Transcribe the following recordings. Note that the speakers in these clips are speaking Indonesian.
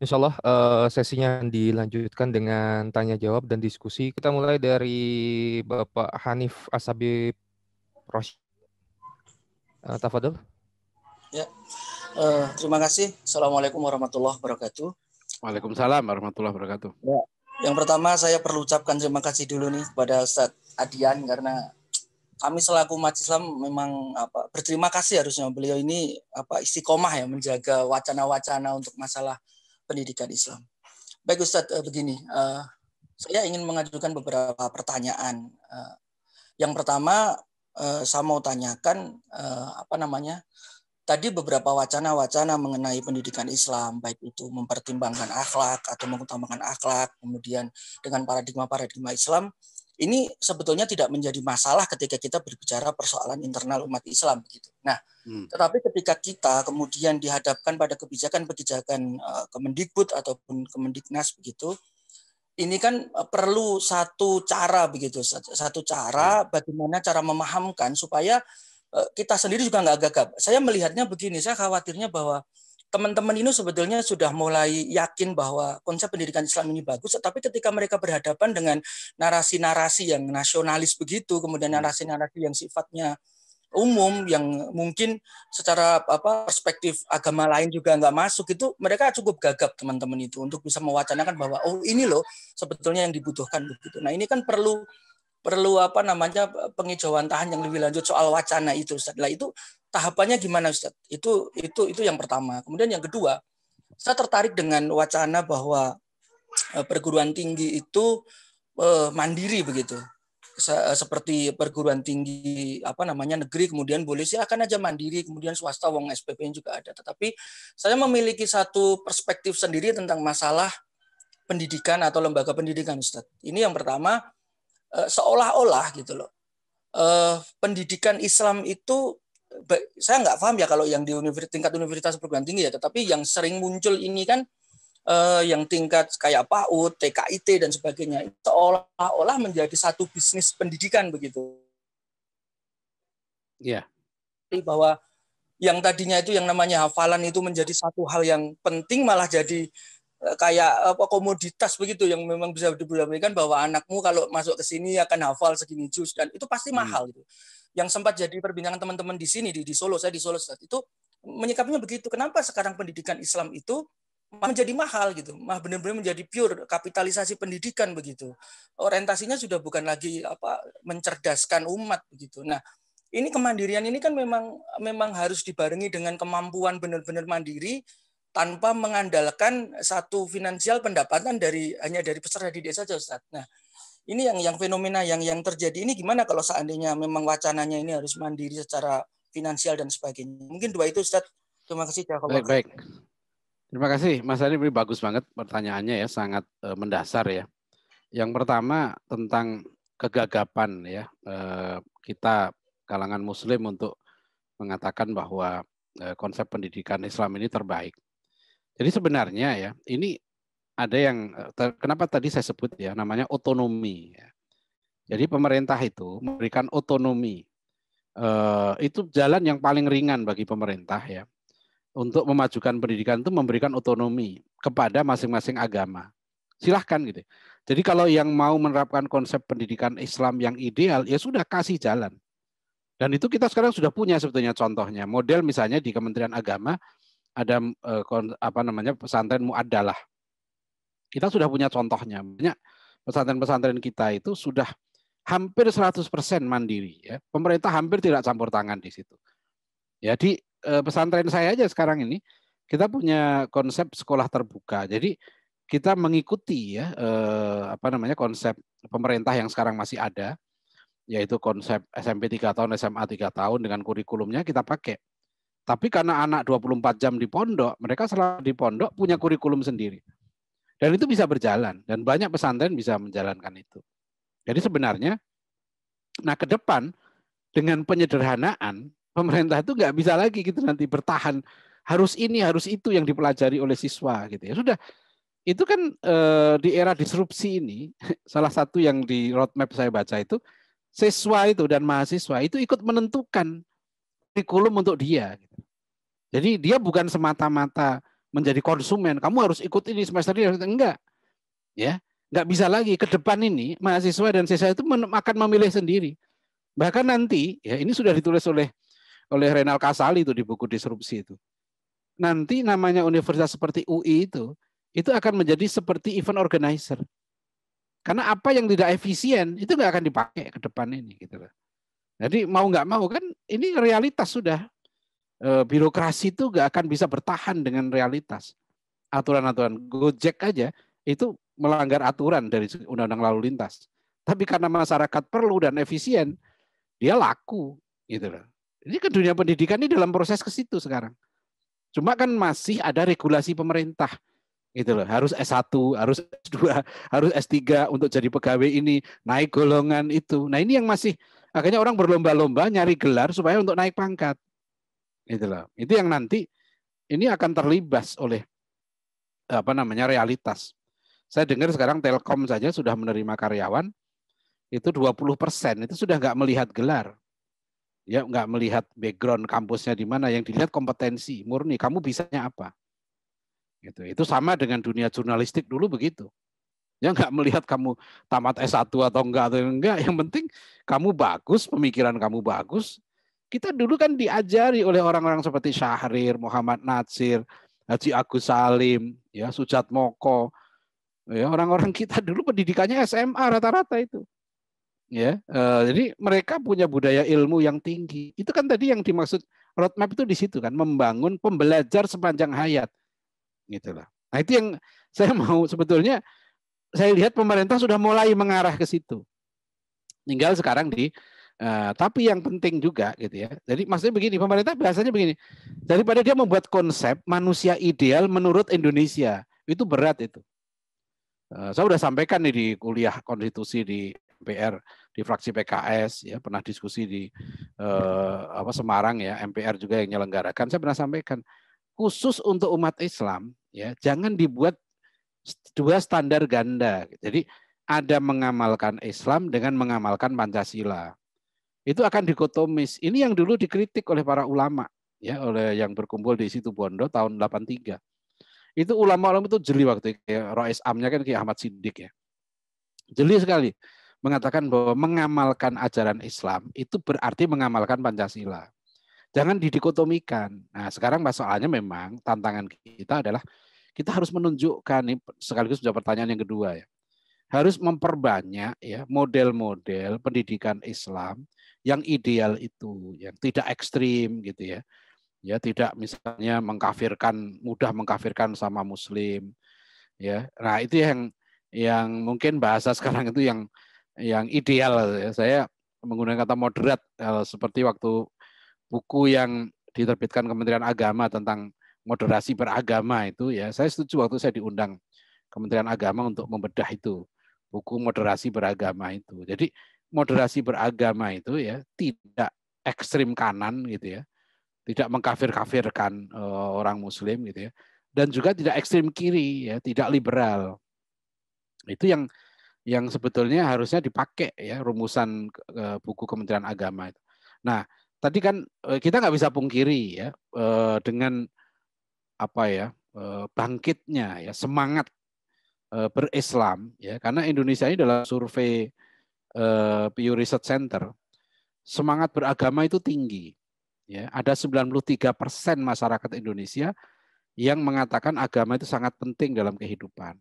Insya Allah uh, eh, sesinya dilanjutkan dengan tanya jawab dan diskusi. Kita mulai dari Bapak Hanif Asabi Rosh. Uh, eh, Tafadil. Ya, uh, terima kasih. Assalamualaikum warahmatullahi wabarakatuh. Waalaikumsalam warahmatullahi wabarakatuh. Ya. Yang pertama saya perlu ucapkan terima kasih dulu nih kepada Ustadz Adian karena kami selaku umat Islam memang apa berterima kasih harusnya beliau ini apa istiqomah ya menjaga wacana-wacana untuk masalah pendidikan Islam. Baik Ustadz eh, begini, eh, saya ingin mengajukan beberapa pertanyaan. Eh, yang pertama saya mau tanyakan apa namanya tadi beberapa wacana-wacana mengenai pendidikan Islam, baik itu mempertimbangkan akhlak atau mengutamakan akhlak, kemudian dengan paradigma-paradigma Islam, ini sebetulnya tidak menjadi masalah ketika kita berbicara persoalan internal umat Islam begitu. Nah, hmm. tetapi ketika kita kemudian dihadapkan pada kebijakan-kebijakan uh, Kemendikbud ataupun Kemendiknas begitu, ini kan eh, perlu satu cara begitu, satu cara hmm. bagaimana cara memahamkan supaya eh, kita sendiri juga nggak gagap. Saya melihatnya begini, saya khawatirnya bahwa teman-teman ini sebetulnya sudah mulai yakin bahwa konsep pendidikan Islam ini bagus, tetapi ketika mereka berhadapan dengan narasi-narasi yang nasionalis begitu, kemudian hmm. narasi-narasi yang sifatnya umum yang mungkin secara apa perspektif agama lain juga nggak masuk itu mereka cukup gagap teman-teman itu untuk bisa mewacanakan bahwa oh ini loh sebetulnya yang dibutuhkan begitu. Nah ini kan perlu perlu apa namanya pengijauan tahan yang lebih lanjut soal wacana itu. Setelah itu tahapannya gimana Ustaz? Itu itu itu yang pertama. Kemudian yang kedua, saya tertarik dengan wacana bahwa eh, perguruan tinggi itu eh, mandiri begitu. Eh, seperti perguruan tinggi apa namanya negeri kemudian boleh akan aja mandiri kemudian swasta wong SPP juga ada. Tetapi saya memiliki satu perspektif sendiri tentang masalah pendidikan atau lembaga pendidikan Ustaz. Ini yang pertama seolah-olah gitu loh. pendidikan Islam itu saya nggak paham ya kalau yang di universitas, tingkat universitas perguruan tinggi ya, tetapi yang sering muncul ini kan eh, yang tingkat kayak PAUD, TKIT dan sebagainya seolah-olah menjadi satu bisnis pendidikan begitu. Ya. Yeah. Bahwa yang tadinya itu yang namanya hafalan itu menjadi satu hal yang penting malah jadi eh, kayak eh, apa komoditas begitu yang memang bisa diberikan bahwa anakmu kalau masuk ke sini akan hafal segini jus dan itu pasti hmm. mahal gitu yang sempat jadi perbincangan teman-teman di sini di, di Solo saya di Solo saat itu menyikapinya begitu kenapa sekarang pendidikan Islam itu menjadi mahal gitu, mah benar-benar menjadi pure kapitalisasi pendidikan begitu. Orientasinya sudah bukan lagi apa mencerdaskan umat begitu. Nah, ini kemandirian ini kan memang memang harus dibarengi dengan kemampuan benar-benar mandiri tanpa mengandalkan satu finansial pendapatan dari hanya dari peserta didik saja Ustaz. Nah, ini yang yang fenomena yang yang terjadi ini gimana kalau seandainya memang wacananya ini harus mandiri secara finansial dan sebagainya. Mungkin dua itu Ustaz. Terima kasih ya. Baik, baik. Terima kasih Mas Ali ini bagus banget pertanyaannya ya, sangat uh, mendasar ya. Yang pertama tentang kegagapan ya uh, kita kalangan muslim untuk mengatakan bahwa uh, konsep pendidikan Islam ini terbaik. Jadi sebenarnya ya, ini ada yang eh, kenapa tadi saya sebut ya namanya otonomi. Ya. Jadi pemerintah itu memberikan otonomi. Eh, itu jalan yang paling ringan bagi pemerintah ya untuk memajukan pendidikan itu memberikan otonomi kepada masing-masing agama. Silahkan gitu. Jadi kalau yang mau menerapkan konsep pendidikan Islam yang ideal ya sudah kasih jalan. Dan itu kita sekarang sudah punya sebetulnya contohnya. Model misalnya di Kementerian Agama ada eh, apa namanya pesantren muadalah kita sudah punya contohnya. Banyak pesantren-pesantren kita itu sudah hampir 100% mandiri. Ya. Pemerintah hampir tidak campur tangan di situ. Jadi eh, pesantren saya aja sekarang ini, kita punya konsep sekolah terbuka. Jadi kita mengikuti ya eh, apa namanya konsep pemerintah yang sekarang masih ada, yaitu konsep SMP 3 tahun, SMA 3 tahun dengan kurikulumnya kita pakai. Tapi karena anak 24 jam di pondok, mereka selalu di pondok punya kurikulum sendiri. Dan itu bisa berjalan dan banyak pesantren bisa menjalankan itu. Jadi sebenarnya nah ke depan dengan penyederhanaan pemerintah itu nggak bisa lagi gitu nanti bertahan harus ini harus itu yang dipelajari oleh siswa gitu ya. Sudah itu kan e, di era disrupsi ini salah satu yang di roadmap saya baca itu siswa itu dan mahasiswa itu ikut menentukan kurikulum untuk dia. Gitu. Jadi dia bukan semata-mata menjadi konsumen. Kamu harus ikut ini semester ini enggak. Ya, Enggak bisa lagi ke depan ini mahasiswa dan siswa itu akan memilih sendiri. Bahkan nanti ya ini sudah ditulis oleh oleh Renal Kasali itu di buku disrupsi itu. Nanti namanya universitas seperti UI itu itu akan menjadi seperti event organizer. Karena apa yang tidak efisien itu nggak akan dipakai ke depan ini gitu loh. Jadi mau nggak mau kan ini realitas sudah Eh, birokrasi itu gak akan bisa bertahan dengan realitas aturan-aturan. Gojek aja itu melanggar aturan dari undang-undang lalu lintas. Tapi karena masyarakat perlu dan efisien, dia laku gitu loh. Ini ke kan dunia pendidikan ini dalam proses ke situ sekarang. Cuma kan masih ada regulasi pemerintah gitu loh. Harus S1, harus S2, harus S3 untuk jadi pegawai ini, naik golongan itu. Nah, ini yang masih akhirnya orang berlomba-lomba nyari gelar supaya untuk naik pangkat. Itulah. Itu yang nanti ini akan terlibas oleh apa namanya realitas. Saya dengar sekarang Telkom saja sudah menerima karyawan itu 20 persen itu sudah nggak melihat gelar, ya nggak melihat background kampusnya di mana, yang dilihat kompetensi murni. Kamu bisanya apa? Gitu. Itu sama dengan dunia jurnalistik dulu begitu. Ya nggak melihat kamu tamat S1 atau enggak atau enggak, yang penting kamu bagus, pemikiran kamu bagus, kita dulu kan diajari oleh orang-orang seperti Syahrir, Muhammad Natsir, Haji Agus Salim, ya Sujat Moko. Ya, orang-orang kita dulu pendidikannya SMA rata-rata itu. Ya, eh, jadi mereka punya budaya ilmu yang tinggi. Itu kan tadi yang dimaksud roadmap itu di situ kan, membangun pembelajar sepanjang hayat. gitulah. Nah, itu yang saya mau sebetulnya saya lihat pemerintah sudah mulai mengarah ke situ. Tinggal sekarang di Eh, tapi yang penting juga gitu ya. Jadi maksudnya begini, pemerintah biasanya begini. Daripada dia membuat konsep manusia ideal menurut Indonesia, itu berat itu. Uh, saya sudah sampaikan nih di kuliah konstitusi di MPR di fraksi PKS ya pernah diskusi di uh, apa Semarang ya MPR juga yang menyelenggarakan saya pernah sampaikan khusus untuk umat Islam ya jangan dibuat dua standar ganda jadi ada mengamalkan Islam dengan mengamalkan Pancasila itu akan dikotomis. Ini yang dulu dikritik oleh para ulama ya oleh yang berkumpul di situ Bondo tahun 83. Itu ulama-ulama itu jeli waktu itu. Kayak Rois Amnya kan kayak Ahmad Siddiq ya. Jeli sekali mengatakan bahwa mengamalkan ajaran Islam itu berarti mengamalkan Pancasila. Jangan didikotomikan. Nah, sekarang masalahnya memang tantangan kita adalah kita harus menunjukkan nih sekaligus sudah pertanyaan yang kedua ya. Harus memperbanyak ya model-model pendidikan Islam yang ideal itu, yang tidak ekstrim gitu ya. Ya, tidak misalnya mengkafirkan mudah mengkafirkan sama muslim. Ya. Nah, itu yang yang mungkin bahasa sekarang itu yang yang ideal ya. Saya menggunakan kata moderat seperti waktu buku yang diterbitkan Kementerian Agama tentang moderasi beragama itu ya saya setuju waktu saya diundang Kementerian Agama untuk membedah itu buku moderasi beragama itu. Jadi moderasi beragama itu ya tidak ekstrim kanan gitu ya tidak mengkafir-kafirkan uh, orang muslim gitu ya dan juga tidak ekstrim kiri ya tidak liberal itu yang yang sebetulnya harusnya dipakai ya rumusan uh, buku Kementerian Agama itu nah tadi kan eh, kita nggak bisa pungkiri ya dengan apa ya bangkitnya ya semangat berislam ya karena Indonesia ini dalam survei Eh, Pew Research Center, semangat beragama itu tinggi. Ya, ada 93 persen masyarakat Indonesia yang mengatakan agama itu sangat penting dalam kehidupan.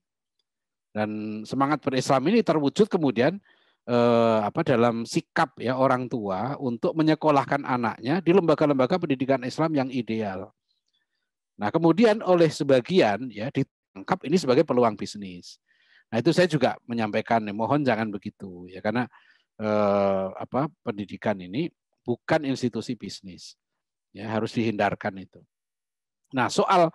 Dan semangat berislam ini terwujud kemudian eh, apa dalam sikap ya orang tua untuk menyekolahkan anaknya di lembaga-lembaga pendidikan Islam yang ideal. Nah, kemudian oleh sebagian ya ditangkap ini sebagai peluang bisnis. Nah itu saya juga menyampaikan, ya, mohon jangan begitu ya karena eh, apa pendidikan ini bukan institusi bisnis, ya harus dihindarkan itu. Nah soal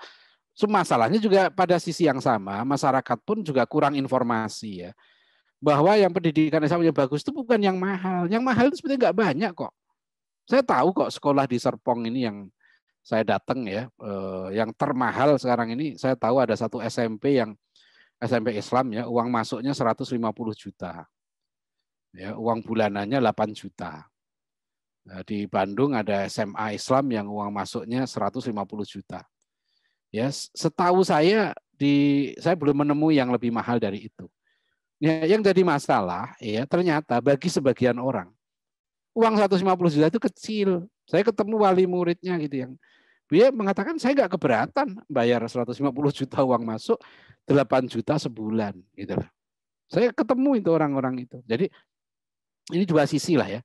masalahnya juga pada sisi yang sama masyarakat pun juga kurang informasi ya bahwa yang pendidikan Islam yang bagus itu bukan yang mahal, yang mahal itu sebenarnya nggak banyak kok. Saya tahu kok sekolah di Serpong ini yang saya datang ya, eh, yang termahal sekarang ini saya tahu ada satu SMP yang SMP Islam ya uang masuknya 150 juta. Ya, uang bulanannya 8 juta. Nah, di Bandung ada SMA Islam yang uang masuknya 150 juta. Ya, setahu saya di saya belum menemui yang lebih mahal dari itu. Ya, yang jadi masalah ya ternyata bagi sebagian orang uang 150 juta itu kecil. Saya ketemu wali muridnya gitu yang dia mengatakan saya nggak keberatan bayar 150 juta uang masuk 8 juta sebulan gitu loh. Saya ketemu itu orang-orang itu. Jadi ini dua sisi lah ya.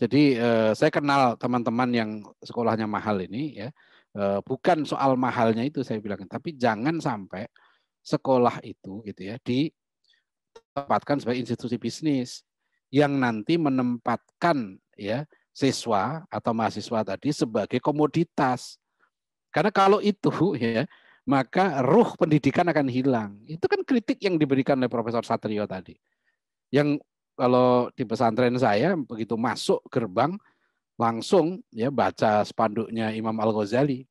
Jadi eh, saya kenal teman-teman yang sekolahnya mahal ini ya. Eh, bukan soal mahalnya itu saya bilang, tapi jangan sampai sekolah itu gitu ya ditempatkan sebagai institusi bisnis yang nanti menempatkan ya siswa atau mahasiswa tadi sebagai komoditas karena kalau itu ya, maka ruh pendidikan akan hilang. Itu kan kritik yang diberikan oleh Profesor Satrio tadi. Yang kalau di pesantren saya begitu masuk gerbang langsung ya baca spanduknya Imam Al Ghazali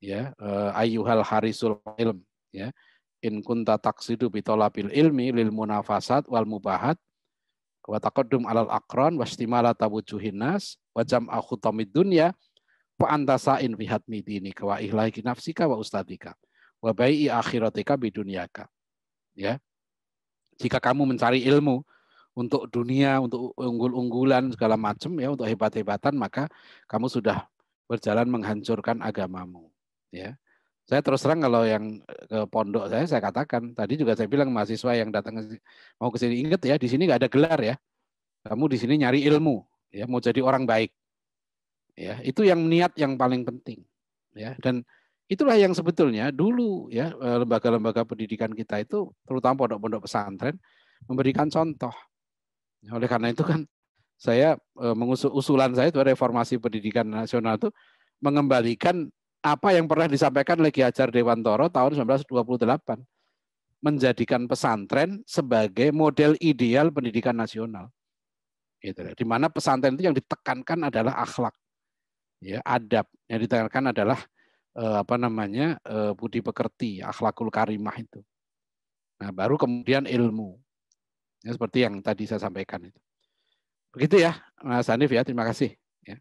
ya eh, ayuhal harisul ilm ya in kunta taksidu bitolabil ilmi lil munafasat wal mubahat wa taqaddum alal aqran wastimalata wujuhin nas wa jam'a khutamid dunya wa antasain fi hatmi dinika wa ihlaiki nafsika wa ustadika wa bai'i akhiratika bidunyaka. Ya. Jika kamu mencari ilmu untuk dunia, untuk unggul-unggulan segala macam ya, untuk hebat-hebatan maka kamu sudah berjalan menghancurkan agamamu, ya. Saya terus terang kalau yang ke pondok saya saya katakan tadi juga saya bilang mahasiswa yang datang mau ke sini ingat ya di sini nggak ada gelar ya. Kamu di sini nyari ilmu, ya mau jadi orang baik. Ya, itu yang niat yang paling penting. Ya, dan itulah yang sebetulnya dulu ya eh, lembaga-lembaga pendidikan kita itu terutama pondok-pondok pesantren memberikan contoh. Oleh karena itu kan saya eh, mengusul usulan saya itu reformasi pendidikan nasional itu mengembalikan apa yang pernah disampaikan oleh Ki Hajar Dewantoro tahun 1928 menjadikan pesantren sebagai model ideal pendidikan nasional. Gitu. Di mana pesantren itu yang ditekankan adalah akhlak ya adab yang ditanyakan adalah eh, apa namanya eh, budi pekerti akhlakul karimah itu nah baru kemudian ilmu ya, seperti yang tadi saya sampaikan itu begitu ya Mas Hanif ya terima kasih ya.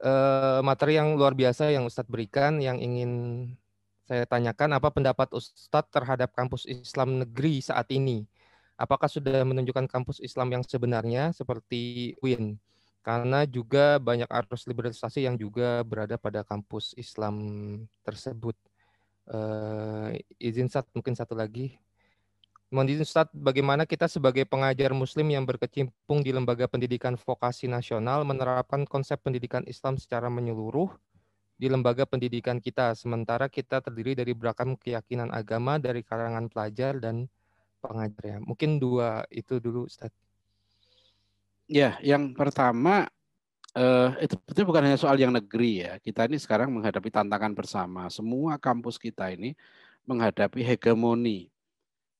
Eh, materi yang luar biasa yang Ustadz berikan yang ingin saya tanyakan apa pendapat Ustadz terhadap kampus Islam negeri saat ini apakah sudah menunjukkan kampus Islam yang sebenarnya seperti UIN karena juga banyak arus liberalisasi yang juga berada pada kampus Islam tersebut. Uh, izin Sat, mungkin satu lagi. Mohon izin Ustaz, bagaimana kita sebagai pengajar muslim yang berkecimpung di lembaga pendidikan vokasi nasional menerapkan konsep pendidikan Islam secara menyeluruh di lembaga pendidikan kita, sementara kita terdiri dari beragam keyakinan agama dari kalangan pelajar dan pengajar. Mungkin dua itu dulu Ustaz. Ya, yang pertama eh, itu sebetulnya bukan hanya soal yang negeri ya. Kita ini sekarang menghadapi tantangan bersama. Semua kampus kita ini menghadapi hegemoni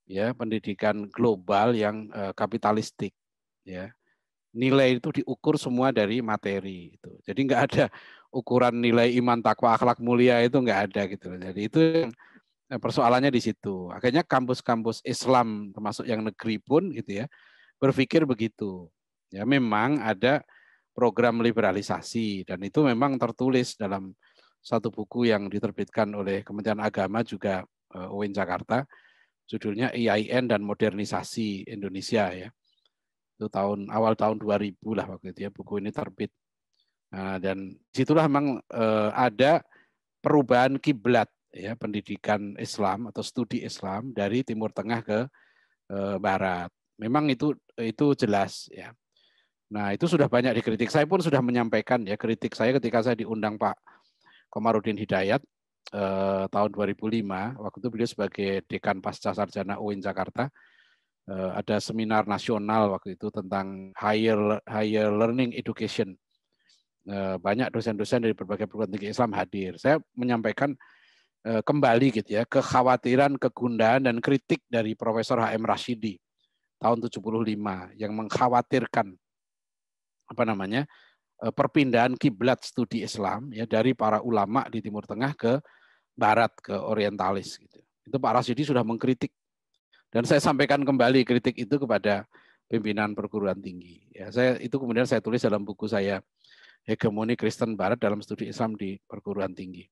ya pendidikan global yang eh, kapitalistik ya. Nilai itu diukur semua dari materi itu. Jadi nggak ada ukuran nilai iman takwa akhlak mulia itu nggak ada gitu. Jadi itu eh, persoalannya di situ. Akhirnya kampus-kampus Islam termasuk yang negeri pun gitu ya berpikir begitu Ya memang ada program liberalisasi dan itu memang tertulis dalam satu buku yang diterbitkan oleh Kementerian Agama juga eh, UIN Jakarta judulnya e IAIN dan modernisasi Indonesia ya itu tahun awal tahun 2000 lah waktu itu ya buku ini terbit nah, dan situlah memang eh, ada perubahan kiblat ya pendidikan Islam atau studi Islam dari Timur Tengah ke eh, Barat memang itu itu jelas ya Nah, itu sudah banyak dikritik. Saya pun sudah menyampaikan ya kritik saya ketika saya diundang Pak Komarudin Hidayat eh, tahun 2005. Waktu itu beliau sebagai dekan pasca sarjana UIN Jakarta. Eh, ada seminar nasional waktu itu tentang higher higher learning education. Eh, banyak dosen-dosen dari berbagai perguruan tinggi Islam hadir. Saya menyampaikan eh, kembali gitu ya kekhawatiran, kegundahan dan kritik dari Profesor HM Rashidi tahun 75 yang mengkhawatirkan apa namanya eh, perpindahan kiblat studi Islam ya dari para ulama di Timur Tengah ke Barat ke Orientalis gitu. Itu Pak Rasidi sudah mengkritik dan saya sampaikan kembali kritik itu kepada pimpinan perguruan tinggi. Ya, saya itu kemudian saya tulis dalam buku saya Hegemoni Kristen Barat dalam Studi Islam di Perguruan Tinggi.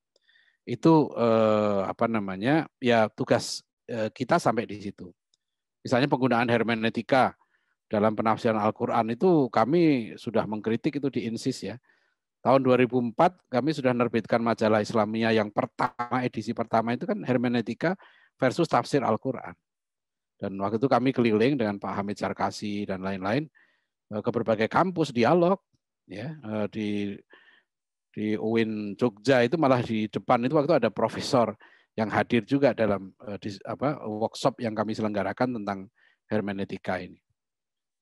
Itu eh, apa namanya? Ya tugas eh, kita sampai di situ. Misalnya penggunaan hermeneutika dalam penafsiran Al-Quran itu kami sudah mengkritik itu di INSIS ya. Tahun 2004 kami sudah menerbitkan majalah Islamia yang pertama, edisi pertama itu kan hermeneutika versus tafsir Al-Quran. Dan waktu itu kami keliling dengan Pak Hamid Sarkasi dan lain-lain eh, ke berbagai kampus dialog ya eh, di di UIN Jogja itu malah di depan itu waktu itu ada profesor yang hadir juga dalam eh, apa workshop yang kami selenggarakan tentang hermeneutika ini.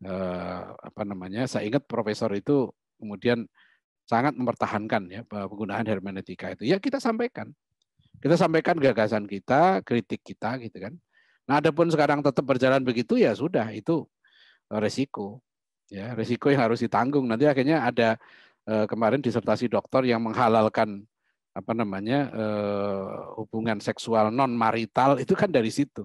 Eh, apa namanya saya ingat profesor itu kemudian sangat mempertahankan ya penggunaan hermeneutika itu ya kita sampaikan kita sampaikan gagasan kita kritik kita gitu kan nah adapun sekarang tetap berjalan begitu ya sudah itu eh, resiko ya resiko yang harus ditanggung nanti akhirnya ada eh, kemarin disertasi dokter yang menghalalkan apa namanya hubungan seksual non marital itu kan dari situ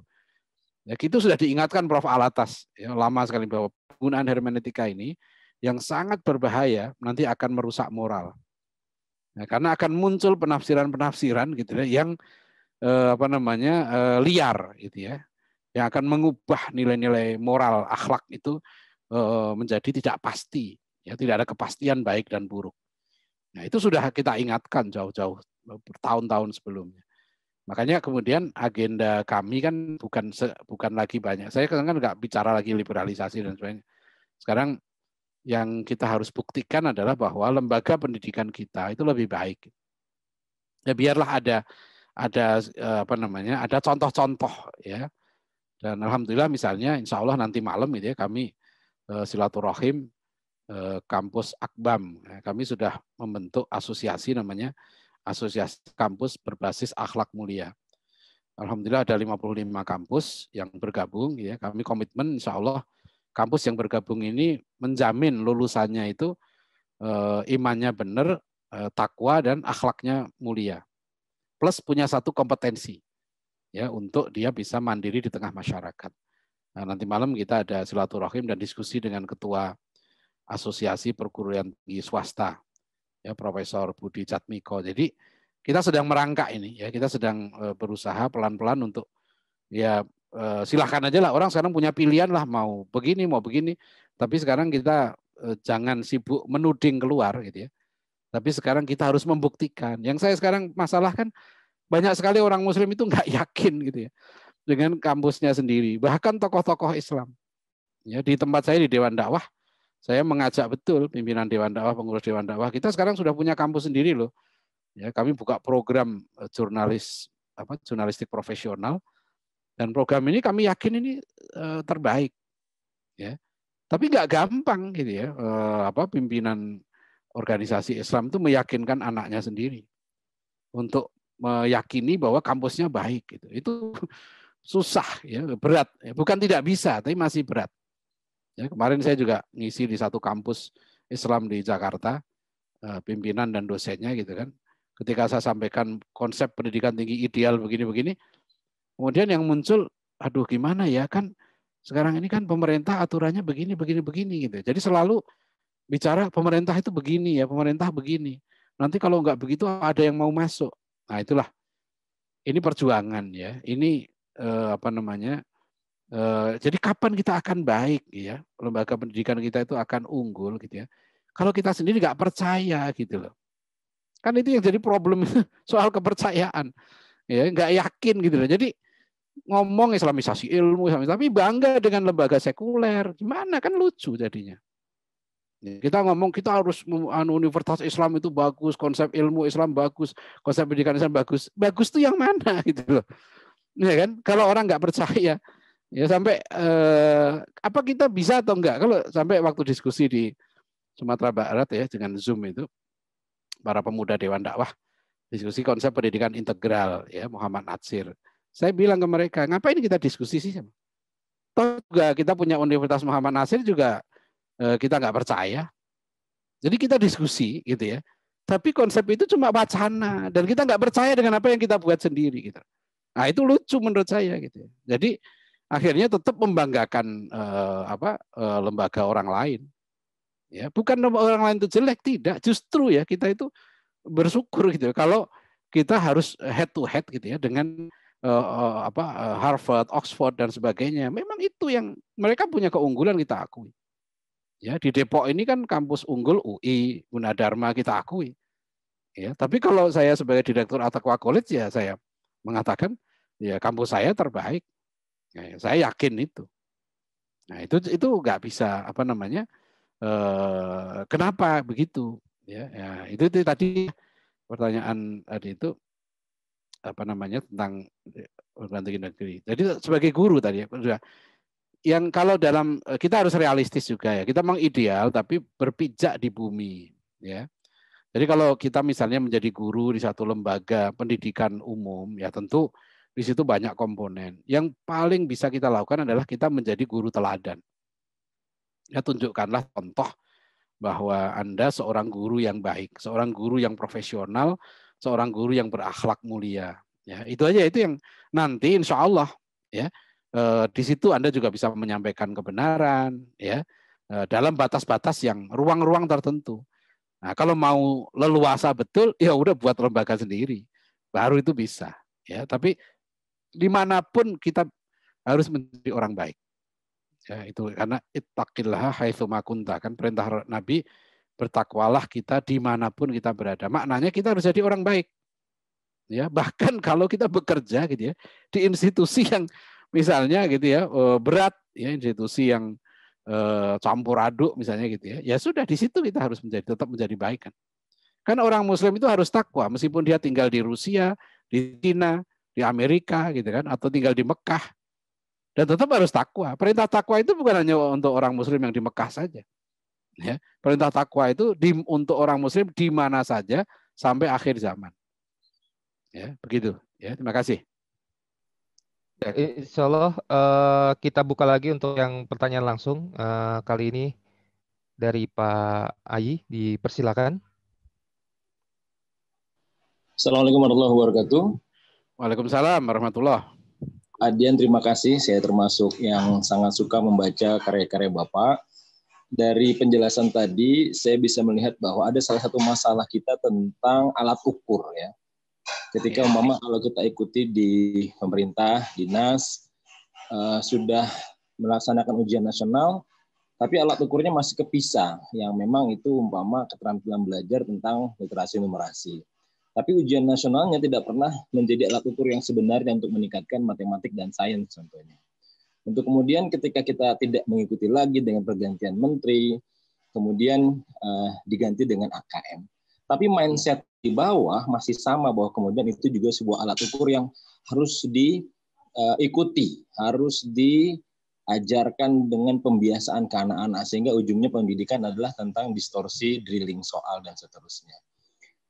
Ya, itu sudah diingatkan Prof. Alatas ya, lama sekali bahwa penggunaan hermeneutika ini yang sangat berbahaya nanti akan merusak moral. Ya, karena akan muncul penafsiran-penafsiran gitu ya yang eh, apa namanya eh, liar gitu ya, yang akan mengubah nilai-nilai moral akhlak itu eh, menjadi tidak pasti, ya tidak ada kepastian baik dan buruk. Nah itu sudah kita ingatkan jauh-jauh eh, bertahun-tahun sebelumnya. Makanya kemudian agenda kami kan bukan bukan lagi banyak. Saya kan nggak bicara lagi liberalisasi dan sebagainya. Sekarang yang kita harus buktikan adalah bahwa lembaga pendidikan kita itu lebih baik. Ya biarlah ada ada eh, apa namanya ada contoh-contoh ya. Dan alhamdulillah misalnya insya Allah nanti malam gitu ya kami eh, silaturahim eh, kampus Akbam. Nah, kami sudah membentuk asosiasi namanya asosiasi kampus berbasis akhlak mulia. Alhamdulillah ada 55 kampus yang bergabung. Ya. Kami komitmen insya Allah kampus yang bergabung ini menjamin lulusannya itu e, imannya benar, e, takwa, dan akhlaknya mulia. Plus punya satu kompetensi ya untuk dia bisa mandiri di tengah masyarakat. Nah, nanti malam kita ada silaturahim dan diskusi dengan ketua Asosiasi Perguruan Tinggi Swasta ya Profesor Budi Catmiko. Jadi kita sedang merangkak ini ya, kita sedang eh, berusaha pelan-pelan untuk ya eh, silahkan aja lah orang sekarang punya pilihan lah mau begini mau begini tapi sekarang kita eh, jangan sibuk menuding keluar gitu ya tapi sekarang kita harus membuktikan yang saya sekarang masalah kan banyak sekali orang muslim itu nggak yakin gitu ya dengan kampusnya sendiri bahkan tokoh-tokoh Islam ya di tempat saya di Dewan Dakwah saya mengajak betul pimpinan Dewan Dakwah, pengurus Dewan Dakwah. Kita sekarang sudah punya kampus sendiri loh. Ya, kami buka program eh, jurnalis apa jurnalistik profesional dan program ini kami yakin ini e, terbaik. Ya. Tapi nggak gampang gitu ya. E, apa pimpinan organisasi Islam itu meyakinkan anaknya sendiri untuk meyakini bahwa kampusnya baik gitu. Itu susah ya, berat. Bukan tidak bisa, tapi masih berat. Ya, kemarin saya juga ngisi di satu kampus Islam di Jakarta, eh, pimpinan dan dosennya gitu kan. Ketika saya sampaikan konsep pendidikan tinggi ideal begini-begini, kemudian yang muncul, aduh gimana ya kan sekarang ini kan pemerintah aturannya begini, begini, begini gitu. Jadi selalu bicara pemerintah itu begini ya, pemerintah begini. Nanti kalau nggak begitu ada yang mau masuk. Nah itulah, ini perjuangan ya. Ini eh, apa namanya Eh, jadi kapan kita akan baik ya lembaga pendidikan kita itu akan unggul gitu ya kalau kita sendiri nggak percaya gitu loh kan itu yang jadi problem soal kepercayaan ya nggak yakin gitu loh jadi ngomong islamisasi ilmu islamisasi, tapi bangga dengan lembaga sekuler gimana kan lucu jadinya ya, kita ngomong kita harus anu, universitas Islam itu bagus konsep ilmu Islam bagus konsep pendidikan Islam bagus bagus tuh yang mana gitu loh ya kan kalau orang nggak percaya Ya sampai eh, apa kita bisa atau enggak kalau sampai waktu diskusi di Sumatera Barat ya dengan Zoom itu para pemuda Dewan Dakwah diskusi konsep pendidikan integral ya Muhammad Natsir. Saya bilang ke mereka, ngapain kita diskusi sih? Toh juga kita punya Universitas Muhammad Nasir juga eh, kita nggak percaya. Jadi kita diskusi gitu ya. Tapi konsep itu cuma wacana dan kita nggak percaya dengan apa yang kita buat sendiri gitu. Nah itu lucu menurut saya gitu. Ya. Jadi akhirnya tetap membanggakan eh, apa eh, lembaga orang lain. Ya, bukan orang lain itu jelek, tidak. Justru ya kita itu bersyukur gitu. Ya. Kalau kita harus head to head gitu ya dengan eh, eh apa eh, Harvard, Oxford dan sebagainya. Memang itu yang mereka punya keunggulan kita akui. Ya, di Depok ini kan kampus unggul UI, Gunadarma kita akui. Ya, tapi kalau saya sebagai direktur Atakwa College ya saya mengatakan ya kampus saya terbaik Nah, saya yakin itu. Nah itu itu nggak bisa apa namanya? Eh, kenapa begitu? Ya, ya itu, itu tadi pertanyaan tadi itu apa namanya tentang pergantian eh, negeri. Jadi sebagai guru tadi ya, yang kalau dalam eh, kita harus realistis juga ya. Kita memang ideal tapi berpijak di bumi ya. Jadi kalau kita misalnya menjadi guru di satu lembaga pendidikan umum ya tentu di situ banyak komponen. Yang paling bisa kita lakukan adalah kita menjadi guru teladan. Ya tunjukkanlah contoh bahwa Anda seorang guru yang baik, seorang guru yang profesional, seorang guru yang berakhlak mulia. Ya, itu aja itu yang nanti insya Allah ya eh, di situ Anda juga bisa menyampaikan kebenaran ya eh, dalam batas-batas yang ruang-ruang tertentu. Nah, kalau mau leluasa betul, ya udah buat lembaga sendiri. Baru itu bisa. Ya, tapi dimanapun kita harus menjadi orang baik. Ya, itu karena ittaqillaha haitsu makunta kan perintah Nabi bertakwalah kita dimanapun kita berada. Maknanya kita harus jadi orang baik. Ya, bahkan kalau kita bekerja gitu ya di institusi yang misalnya gitu ya eh, berat ya institusi yang eh, campur aduk misalnya gitu ya. Ya sudah di situ kita harus menjadi tetap menjadi baik kan. Kan orang muslim itu harus takwa meskipun dia tinggal di Rusia, di Cina, di Amerika gitu kan atau tinggal di Mekah dan tetap harus takwa. Perintah takwa itu bukan hanya untuk orang muslim yang di Mekah saja. Ya, perintah takwa itu di, untuk orang muslim di mana saja sampai akhir zaman. Ya, begitu. Ya, terima kasih. Ya, insya Allah uh, eh, kita buka lagi untuk yang pertanyaan langsung uh, kali ini dari Pak Ayi, dipersilakan. Assalamualaikum warahmatullahi wabarakatuh. Waalaikumsalam warahmatullah. Adian terima kasih. Saya termasuk yang sangat suka membaca karya-karya Bapak. Dari penjelasan tadi, saya bisa melihat bahwa ada salah satu masalah kita tentang alat ukur ya. Ketika iya. umpama kalau kita ikuti di pemerintah, dinas, uh, sudah melaksanakan ujian nasional, tapi alat ukurnya masih kepisah yang memang itu umpama keterampilan belajar tentang literasi numerasi. Tapi ujian nasionalnya tidak pernah menjadi alat ukur yang sebenarnya untuk meningkatkan matematik dan sains contohnya. Untuk kemudian ketika kita tidak mengikuti lagi dengan pergantian menteri, kemudian uh, diganti dengan AKM. Tapi mindset di bawah masih sama bahwa kemudian itu juga sebuah alat ukur yang harus diikuti, eh, harus diajarkan dengan pembiasaan ke anak-anak sehingga ujungnya pendidikan adalah tentang distorsi, drilling soal dan seterusnya.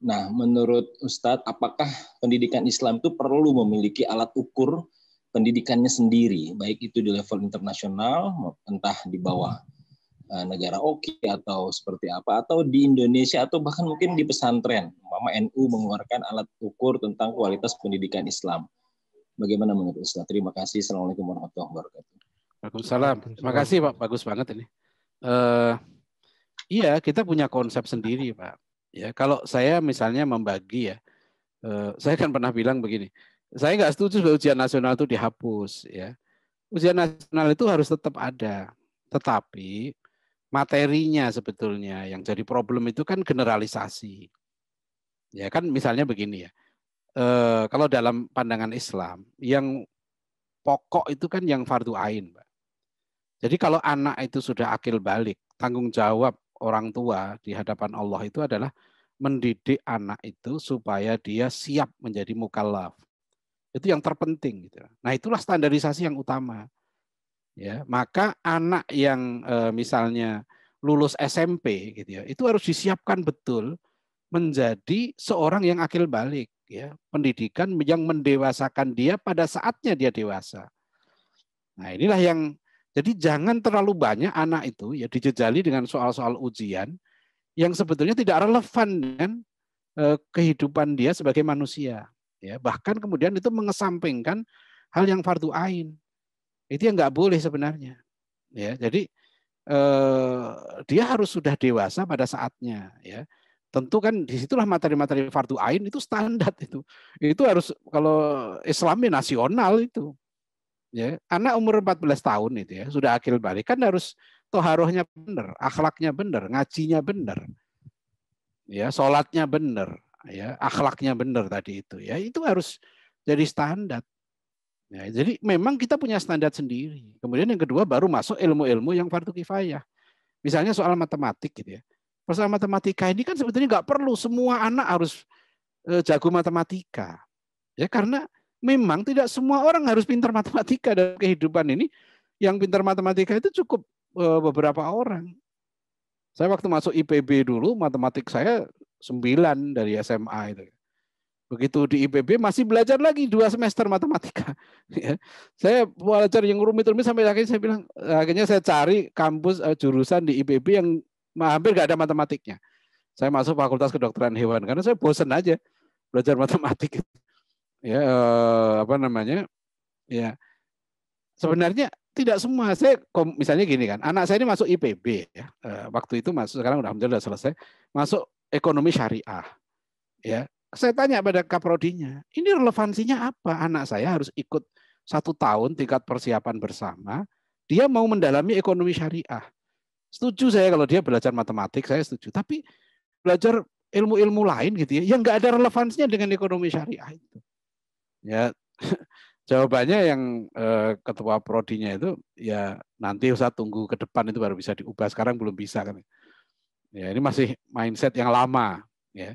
Nah, menurut Ustadz, apakah pendidikan Islam itu perlu memiliki alat ukur pendidikannya sendiri, baik itu di level internasional, entah di bawah eh, negara OKI atau seperti apa, atau di Indonesia atau bahkan mungkin di pesantren, Mama NU mengeluarkan alat ukur tentang kualitas pendidikan Islam. Bagaimana menurut Ustadz? Terima kasih. Assalamualaikum warahmatullahi wabarakatuh. Waalaikumsalam. Terima kasih Pak. Bagus banget ini. Uh, iya, kita punya konsep sendiri Pak. Ya, kalau saya misalnya membagi ya, eh, saya kan pernah bilang begini, saya nggak setuju bahwa ujian nasional itu dihapus ya. Ujian nasional itu harus tetap ada, tetapi materinya sebetulnya yang jadi problem itu kan generalisasi. Ya kan misalnya begini ya. Eh, kalau dalam pandangan Islam yang pokok itu kan yang fardu ain, Pak. Jadi kalau anak itu sudah akil balik, tanggung jawab orang tua di hadapan Allah itu adalah mendidik anak itu supaya dia siap menjadi mukallaf. Itu yang terpenting gitu. Nah, itulah standarisasi yang utama. Ya, maka anak yang e, misalnya lulus SMP gitu ya, itu harus disiapkan betul menjadi seorang yang akil balik ya, pendidikan yang mendewasakan dia pada saatnya dia dewasa. Nah, inilah yang jadi jangan terlalu banyak anak itu ya dijejali dengan soal-soal ujian yang sebetulnya tidak relevan dengan eh, kehidupan dia sebagai manusia. Ya, bahkan kemudian itu mengesampingkan hal yang fardu ain. Itu yang nggak boleh sebenarnya. Ya, jadi eh, dia harus sudah dewasa pada saatnya. Ya, tentu kan disitulah materi-materi fardu ain itu standar itu. Itu harus kalau Islamnya nasional itu ya anak umur 14 tahun itu ya sudah akil balik kan harus toharohnya benar, akhlaknya benar, ngajinya benar, ya sholatnya benar, ya akhlaknya benar tadi itu ya itu harus jadi standar. Ya, jadi memang kita punya standar sendiri. Kemudian yang kedua baru masuk ilmu-ilmu yang fardu kifayah. Misalnya soal matematik gitu ya. Persoalan matematika ini kan sebetulnya nggak perlu semua anak harus eh, jago matematika. Ya karena memang tidak semua orang harus pintar matematika dalam kehidupan ini. Yang pintar matematika itu cukup eh, beberapa orang. Saya waktu masuk IPB dulu, matematik saya sembilan dari SMA itu. Begitu di IPB masih belajar lagi dua semester matematika. Ya. saya belajar yang rumit-rumit sampai akhirnya saya bilang, akhirnya saya cari kampus eh, jurusan di IPB yang hampir nggak ada matematiknya. Saya masuk Fakultas Kedokteran Hewan karena saya bosen aja belajar matematik. ya eh, apa namanya ya sebenarnya tidak semua saya misalnya gini kan anak saya ini masuk IPB ya eh, waktu itu masuk sekarang udah sudah selesai masuk ekonomi syariah ya saya tanya pada kaprodinya ini relevansinya apa anak saya harus ikut satu tahun tingkat persiapan bersama dia mau mendalami ekonomi syariah setuju saya kalau dia belajar matematik saya setuju tapi belajar ilmu-ilmu lain gitu ya yang nggak ada relevansinya dengan ekonomi syariah itu Ya jawabannya yang eh, ketua prodinya itu ya nanti usah tunggu ke depan itu baru bisa diubah. Sekarang belum bisa kan. Ya ini masih mindset yang lama ya.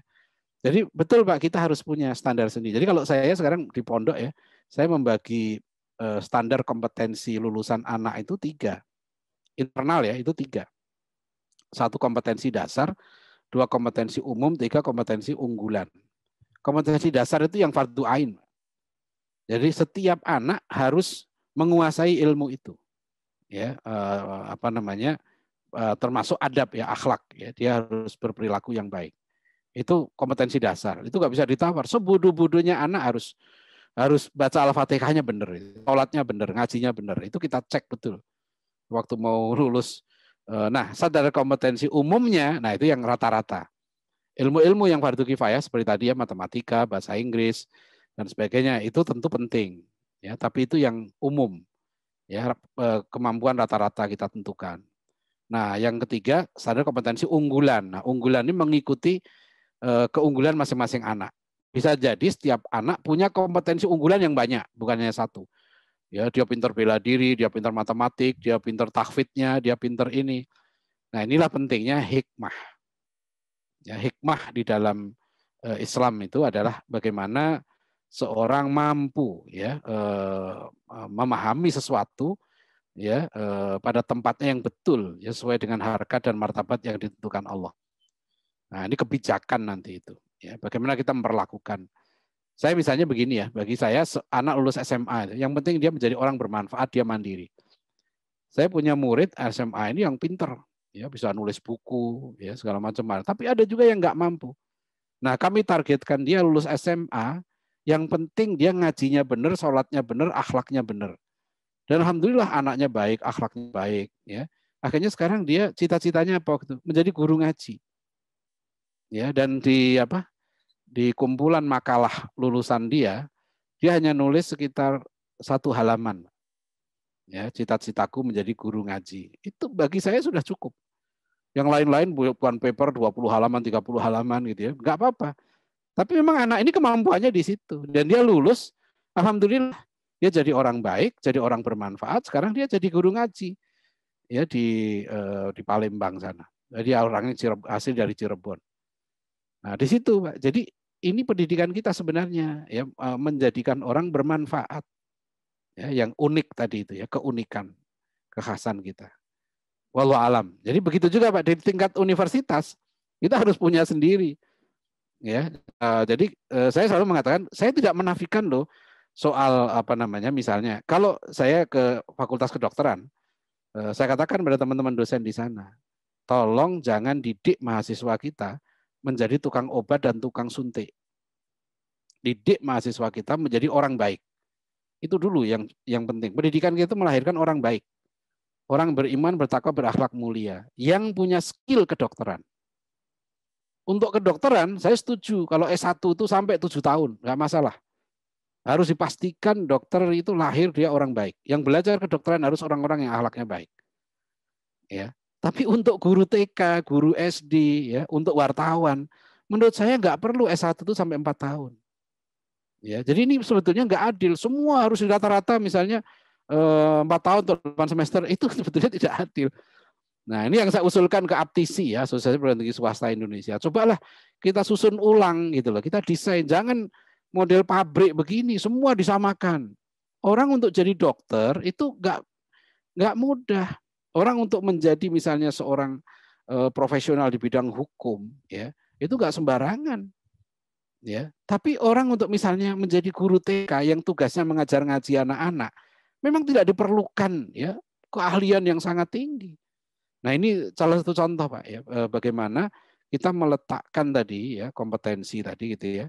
Jadi betul Pak, kita harus punya standar sendiri. Jadi kalau saya sekarang di pondok ya, saya membagi eh, standar kompetensi lulusan anak itu tiga. Internal ya, itu tiga. Satu kompetensi dasar, dua kompetensi umum, tiga kompetensi unggulan. Kompetensi dasar itu yang fardu ain. Jadi setiap anak harus menguasai ilmu itu. Ya, eh, apa namanya? Eh, termasuk adab ya, akhlak ya. Dia harus berperilaku yang baik. Itu kompetensi dasar. Itu nggak bisa ditawar. sebudu budunya anak harus harus baca Al-Fatihahnya benar, sholatnya benar, ngajinya benar. Itu kita cek betul. Waktu mau lulus. Eh, nah, sadar kompetensi umumnya, nah itu yang rata-rata ilmu-ilmu yang fardu kifayah seperti tadi ya matematika, bahasa Inggris, dan sebagainya itu tentu penting ya tapi itu yang umum ya eh, kemampuan rata-rata kita tentukan nah yang ketiga standar kompetensi unggulan nah unggulan ini mengikuti eh, keunggulan masing-masing anak bisa jadi setiap anak punya kompetensi unggulan yang banyak bukan hanya satu ya dia pintar bela diri dia pintar matematik dia pintar tahfidnya dia pintar ini nah inilah pentingnya hikmah ya hikmah di dalam eh, Islam itu adalah bagaimana seorang mampu ya eh, eh, memahami sesuatu ya eh, pada tempatnya yang betul ya, sesuai dengan harga dan martabat yang ditentukan Allah. Nah, ini kebijakan nanti itu ya bagaimana kita memperlakukan. Saya misalnya begini ya, bagi saya anak lulus SMA yang penting dia menjadi orang bermanfaat, dia mandiri. Saya punya murid SMA ini yang pinter, ya bisa nulis buku, ya segala macam Tapi ada juga yang nggak mampu. Nah, kami targetkan dia lulus SMA yang penting dia ngajinya benar, sholatnya benar, akhlaknya benar. Dan alhamdulillah anaknya baik, akhlaknya baik. Ya. Akhirnya sekarang dia cita-citanya apa? Menjadi guru ngaji. Ya, dan di apa? Di kumpulan makalah lulusan dia, dia hanya nulis sekitar satu halaman. Ya, cita-citaku menjadi guru ngaji. Itu bagi saya sudah cukup. Yang lain-lain bukan paper 20 halaman, 30 halaman gitu ya. Enggak apa-apa. Tapi memang anak ini kemampuannya di situ dan dia lulus, alhamdulillah dia jadi orang baik, jadi orang bermanfaat. Sekarang dia jadi guru ngaji ya di eh, di Palembang sana. Jadi orangnya Cirebon, hasil dari Cirebon. Nah di situ Pak. Jadi ini pendidikan kita sebenarnya ya eh, menjadikan orang bermanfaat ya yang unik tadi itu ya keunikan kekhasan kita walau alam jadi begitu juga pak di tingkat universitas kita harus punya sendiri ya uh, jadi uh, saya selalu mengatakan saya tidak menafikan loh soal apa namanya misalnya kalau saya ke fakultas kedokteran uh, saya katakan pada teman-teman dosen di sana tolong jangan didik mahasiswa kita menjadi tukang obat dan tukang suntik didik mahasiswa kita menjadi orang baik itu dulu yang yang penting pendidikan kita itu melahirkan orang baik orang beriman bertakwa berakhlak mulia yang punya skill kedokteran untuk kedokteran, saya setuju kalau S1 itu sampai tujuh tahun, nggak masalah. Harus dipastikan dokter itu lahir dia orang baik. Yang belajar kedokteran harus orang-orang yang ahlaknya baik. Ya, tapi untuk guru TK, guru SD, ya, untuk wartawan, menurut saya nggak perlu S1 itu sampai empat tahun. Ya, jadi ini sebetulnya nggak adil. Semua harus rata-rata misalnya eh, empat tahun atau 8 semester itu sebetulnya tidak adil. Nah ini yang saya usulkan ke Aptisi ya, Asosiasi Perguruan Tinggi Swasta Indonesia. Cobalah kita susun ulang gitu loh, kita desain. Jangan model pabrik begini, semua disamakan. Orang untuk jadi dokter itu enggak enggak mudah. Orang untuk menjadi misalnya seorang e, profesional di bidang hukum ya itu enggak sembarangan ya. Tapi orang untuk misalnya menjadi guru TK yang tugasnya mengajar ngaji anak-anak, memang tidak diperlukan ya keahlian yang sangat tinggi. Nah ini salah satu contoh Pak ya eh, bagaimana kita meletakkan tadi ya kompetensi tadi gitu ya.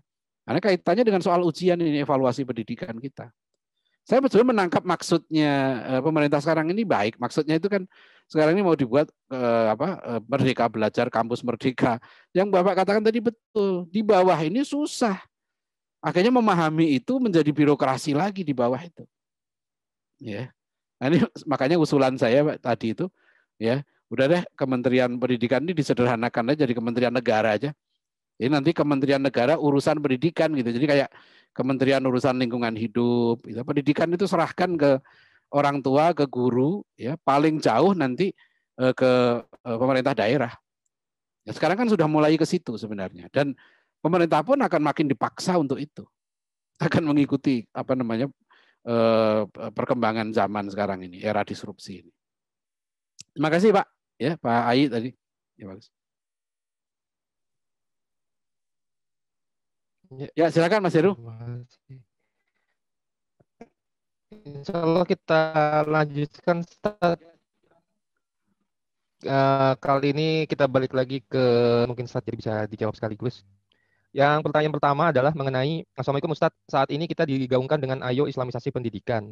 Karena kaitannya dengan soal ujian ini evaluasi pendidikan kita. Saya betul menangkap maksudnya eh, pemerintah sekarang ini baik. Maksudnya itu kan sekarang ini mau dibuat eh, apa eh, merdeka belajar kampus merdeka. Yang Bapak katakan tadi betul. Di bawah ini susah. Akhirnya memahami itu menjadi birokrasi lagi di bawah itu. Ya. Nah, ini makanya usulan saya Pak, tadi itu ya udah deh Kementerian Pendidikan ini disederhanakan aja jadi Kementerian Negara aja. ini nanti Kementerian Negara urusan pendidikan gitu. Jadi kayak Kementerian Urusan Lingkungan Hidup, gitu. pendidikan itu serahkan ke orang tua, ke guru, ya paling jauh nanti eh, ke eh, pemerintah daerah. Ya, sekarang kan sudah mulai ke situ sebenarnya dan pemerintah pun akan makin dipaksa untuk itu, akan mengikuti apa namanya eh, perkembangan zaman sekarang ini, era disrupsi ini. Terima kasih Pak ya Pak Ayi tadi ya bagus ya. ya silakan Mas Heru Insya Allah kita lanjutkan start. Uh, eh, kali ini kita balik lagi ke mungkin saat jadi bisa dijawab sekaligus. Yang pertanyaan pertama adalah mengenai Assalamualaikum Ustaz, saat ini kita digaungkan dengan Ayo Islamisasi Pendidikan.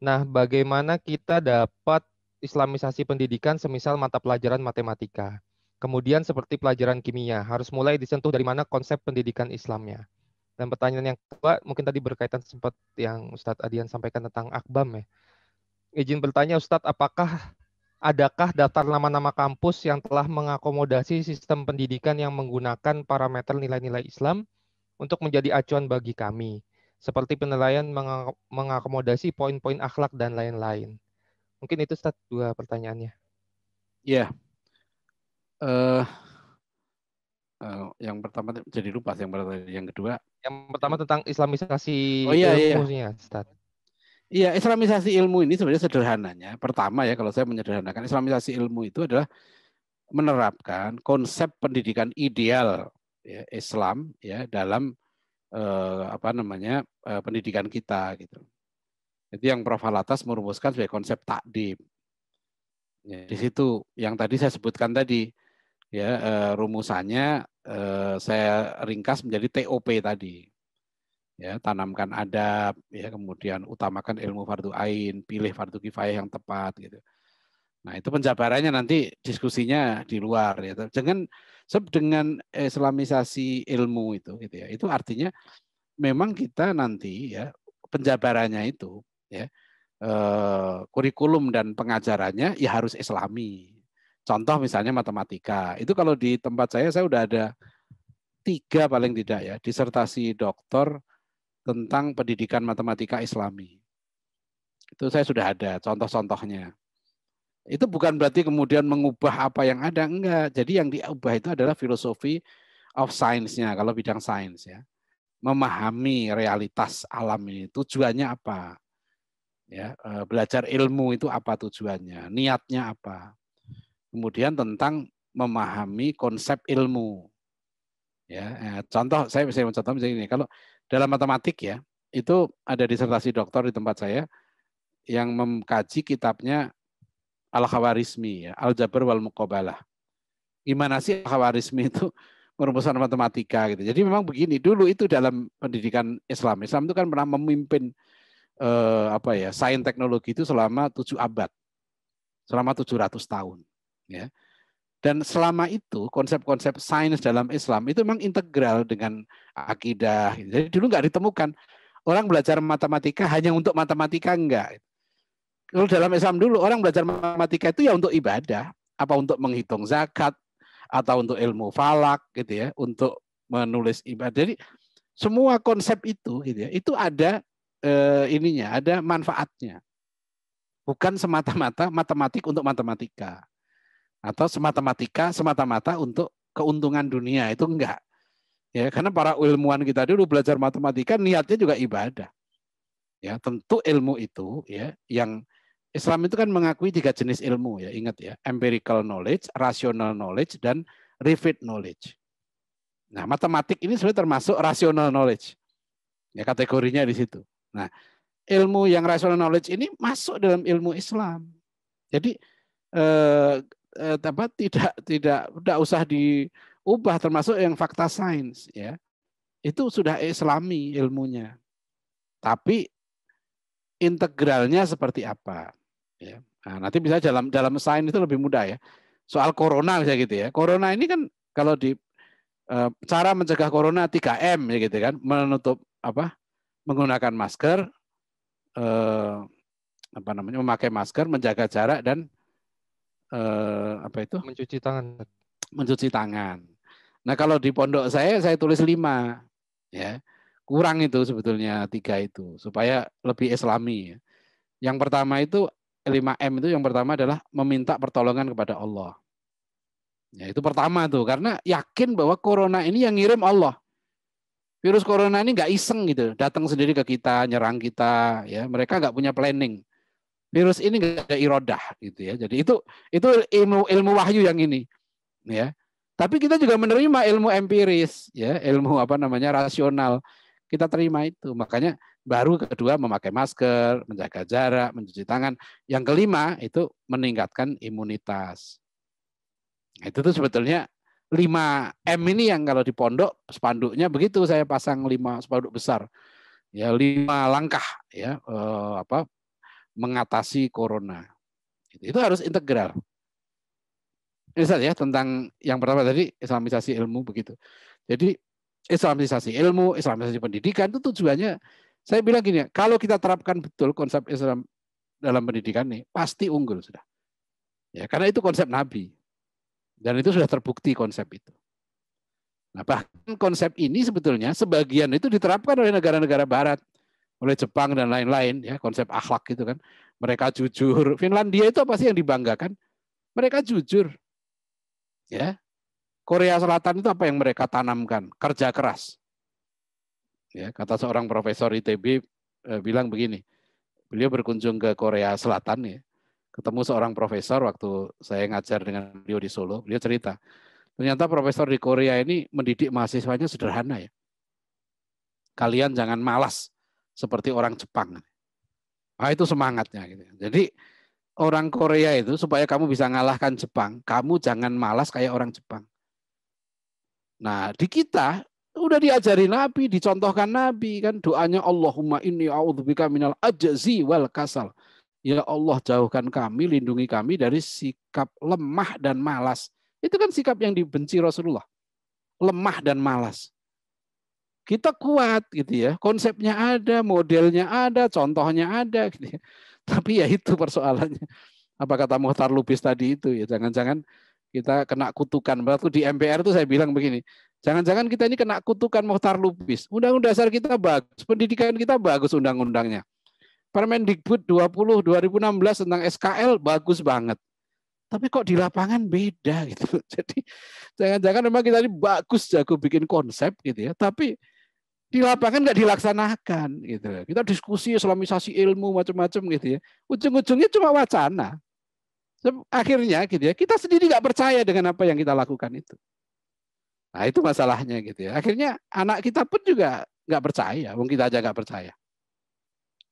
Nah, bagaimana kita dapat Islamisasi pendidikan semisal mata pelajaran matematika. Kemudian seperti pelajaran kimia, harus mulai disentuh dari mana konsep pendidikan Islamnya. Dan pertanyaan yang kedua, mungkin tadi berkaitan sempat yang Ustadz Adian sampaikan tentang akbam ya. Izin bertanya Ustadz, apakah adakah daftar nama-nama kampus yang telah mengakomodasi sistem pendidikan yang menggunakan parameter nilai-nilai Islam untuk menjadi acuan bagi kami, seperti penilaian mengakomodasi poin-poin akhlak dan lain-lain. Mungkin itu stat dua pertanyaannya. Iya. Yeah. Uh, eh, uh, yang pertama jadi lupa yang pertama yang kedua. Yang pertama tentang islamisasi oh, iya, iya. ilmunya, iya. Ustaz. Iya, islamisasi ilmu ini sebenarnya sederhananya. Pertama ya kalau saya menyederhanakan islamisasi ilmu itu adalah menerapkan konsep pendidikan ideal ya, Islam ya dalam eh, apa namanya eh, pendidikan kita gitu. Itu yang Prof. Alatas merumuskan sebagai konsep takdim. Ya. Di situ yang tadi saya sebutkan tadi, ya eh, rumusannya eh, saya ringkas menjadi TOP tadi. Ya, tanamkan adab, ya kemudian utamakan ilmu fardu ain, pilih fardu kifayah yang tepat gitu. Nah, itu penjabarannya nanti diskusinya di luar ya. Dengan dengan islamisasi ilmu itu gitu ya. Itu artinya memang kita nanti ya penjabarannya itu ya eh, kurikulum dan pengajarannya ya harus islami contoh misalnya matematika itu kalau di tempat saya saya udah ada tiga paling tidak ya disertasi doktor tentang pendidikan matematika islami itu saya sudah ada contoh-contohnya itu bukan berarti kemudian mengubah apa yang ada enggak jadi yang diubah itu adalah filosofi of science-nya kalau bidang sains ya memahami realitas alam ini tujuannya apa ya eh, belajar ilmu itu apa tujuannya niatnya apa kemudian tentang memahami konsep ilmu ya eh, contoh saya bisa mencontoh misalnya ini kalau dalam matematik ya itu ada disertasi doktor di tempat saya yang mengkaji kitabnya al khawarizmi ya al jabr wal muqabalah gimana sih al khawarizmi itu merumuskan matematika gitu jadi memang begini dulu itu dalam pendidikan Islam Islam itu kan pernah memimpin eh, apa ya sains teknologi itu selama tujuh abad, selama 700 tahun. Ya. Dan selama itu konsep-konsep sains dalam Islam itu memang integral dengan akidah. Jadi dulu nggak ditemukan orang belajar matematika hanya untuk matematika enggak. Kalau dalam Islam dulu orang belajar matematika itu ya untuk ibadah, apa untuk menghitung zakat atau untuk ilmu falak gitu ya, untuk menulis ibadah. Jadi semua konsep itu gitu ya, itu ada eh, ininya, ada manfaatnya. Bukan semata-mata matematik untuk matematika. Atau semata-matika semata-mata untuk keuntungan dunia, itu enggak. Ya, karena para ilmuwan kita dulu belajar matematika niatnya juga ibadah. Ya, tentu ilmu itu ya yang Islam itu kan mengakui tiga jenis ilmu ya, ingat ya, empirical knowledge, rational knowledge dan revealed knowledge. Nah, matematik ini sebenarnya termasuk rational knowledge. Ya kategorinya di situ. Nah, ilmu yang rational knowledge ini masuk dalam ilmu Islam. Jadi eh, eh, tidak tidak tidak usah diubah termasuk yang fakta sains ya. Itu sudah islami ilmunya. Tapi integralnya seperti apa ya. Nah, nanti bisa dalam dalam sains itu lebih mudah ya. Soal corona bisa gitu ya. Corona ini kan kalau di eh, cara mencegah corona 3M ya gitu kan, menutup apa? menggunakan masker, eh, apa namanya memakai masker, menjaga jarak dan eh, apa itu? Mencuci tangan. Mencuci tangan. Nah kalau di pondok saya saya tulis lima, ya kurang itu sebetulnya tiga itu supaya lebih islami. Ya. Yang pertama itu 5M itu yang pertama adalah meminta pertolongan kepada Allah. Ya, itu pertama tuh karena yakin bahwa corona ini yang ngirim Allah virus corona ini nggak iseng gitu, datang sendiri ke kita, nyerang kita, ya mereka nggak punya planning. Virus ini nggak ada irodah gitu ya. Jadi itu itu ilmu ilmu wahyu yang ini, ya. Tapi kita juga menerima ilmu empiris, ya, ilmu apa namanya rasional. Kita terima itu. Makanya baru kedua memakai masker, menjaga jarak, mencuci tangan. Yang kelima itu meningkatkan imunitas. Itu tuh sebetulnya lima m ini yang kalau di pondok spanduknya begitu saya pasang lima spanduk besar. Ya, 5 langkah ya eh, apa mengatasi corona. Itu, harus integral. saja ya tentang yang pertama tadi islamisasi ilmu begitu. Jadi islamisasi ilmu, islamisasi pendidikan itu tujuannya saya bilang gini kalau kita terapkan betul konsep Islam dalam pendidikan nih pasti unggul sudah. Ya, karena itu konsep Nabi. Dan itu sudah terbukti konsep itu. Nah, bahkan konsep ini sebetulnya sebagian itu diterapkan oleh negara-negara barat, oleh Jepang dan lain-lain ya, konsep akhlak gitu kan. Mereka jujur. Finlandia itu apa sih yang dibanggakan? Mereka jujur. Ya. Korea Selatan itu apa yang mereka tanamkan? Kerja keras. Ya, kata seorang profesor ITB eh, bilang begini. Beliau berkunjung ke Korea Selatan ya ketemu seorang profesor waktu saya ngajar dengan beliau di Solo, beliau cerita, ternyata profesor di Korea ini mendidik mahasiswanya sederhana ya. Kalian jangan malas seperti orang Jepang. Ah itu semangatnya gitu. Jadi orang Korea itu supaya kamu bisa ngalahkan Jepang, kamu jangan malas kayak orang Jepang. Nah, di kita udah diajari Nabi, dicontohkan Nabi kan doanya Allahumma inni a'udzubika minal ajazi wal kasal. Ya Allah jauhkan kami, lindungi kami dari sikap lemah dan malas. Itu kan sikap yang dibenci Rasulullah. Lemah dan malas. Kita kuat gitu ya. Konsepnya ada, modelnya ada, contohnya ada. Gitu ya. Tapi ya itu persoalannya. Apa kata Muhtar Lubis tadi itu ya. Jangan-jangan kita kena kutukan. Waktu di MPR itu saya bilang begini. Jangan-jangan kita ini kena kutukan Muhtar Lubis. Undang-undang dasar kita bagus, pendidikan kita bagus undang-undangnya. Permendikbud 20 2016 tentang SKL bagus banget. Tapi kok di lapangan beda gitu. Jadi jangan-jangan memang kita ini bagus jago bikin konsep gitu ya, tapi di lapangan nggak dilaksanakan gitu. Kita diskusi islamisasi ilmu macam-macam gitu ya. Ujung-ujungnya cuma wacana. Akhirnya gitu ya, kita sendiri nggak percaya dengan apa yang kita lakukan itu. Nah itu masalahnya gitu ya. Akhirnya anak kita pun juga nggak percaya, mungkin kita aja nggak percaya.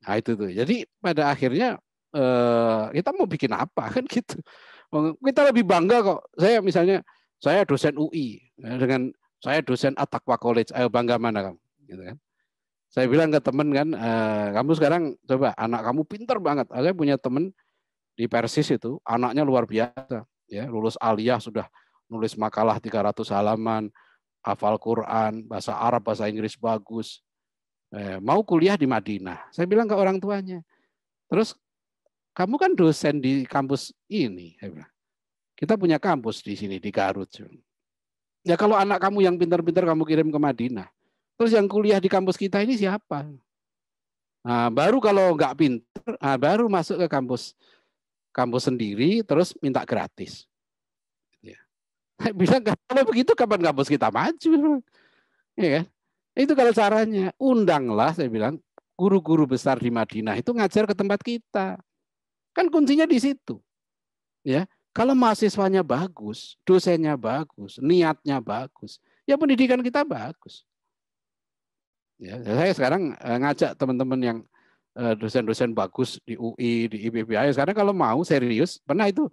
Nah, itu tuh. Jadi pada akhirnya eh, kita mau bikin apa kan gitu. Kita lebih bangga kok. Saya misalnya saya dosen UI ya, dengan saya dosen Atakwa College. Ayo bangga mana kamu? Gitu kan. Saya bilang ke temen kan, e, kamu sekarang coba anak kamu pinter banget. Ah, saya punya temen di Persis itu anaknya luar biasa. Ya, lulus aliyah sudah nulis makalah 300 halaman, hafal Quran, bahasa Arab, bahasa Inggris bagus, Eh, mau kuliah di Madinah. Saya bilang ke orang tuanya. Terus kamu kan dosen di kampus ini. Kita punya kampus di sini di Garut. Ya kalau anak kamu yang pintar-pintar kamu kirim ke Madinah. Terus yang kuliah di kampus kita ini siapa? Nah, baru kalau nggak pintar, nah, baru masuk ke kampus kampus sendiri, terus minta gratis. Ya. nggak? kalau begitu kapan kampus kita maju? Ya kan? Itu kalau caranya. Undanglah, saya bilang, guru-guru besar di Madinah itu ngajar ke tempat kita. Kan kuncinya di situ. Ya, kalau mahasiswanya bagus, dosennya bagus, niatnya bagus, ya pendidikan kita bagus. Ya, saya sekarang eh, ngajak teman-teman yang eh, dosen-dosen bagus di UI, di IPB. Sekarang kalau mau serius, pernah itu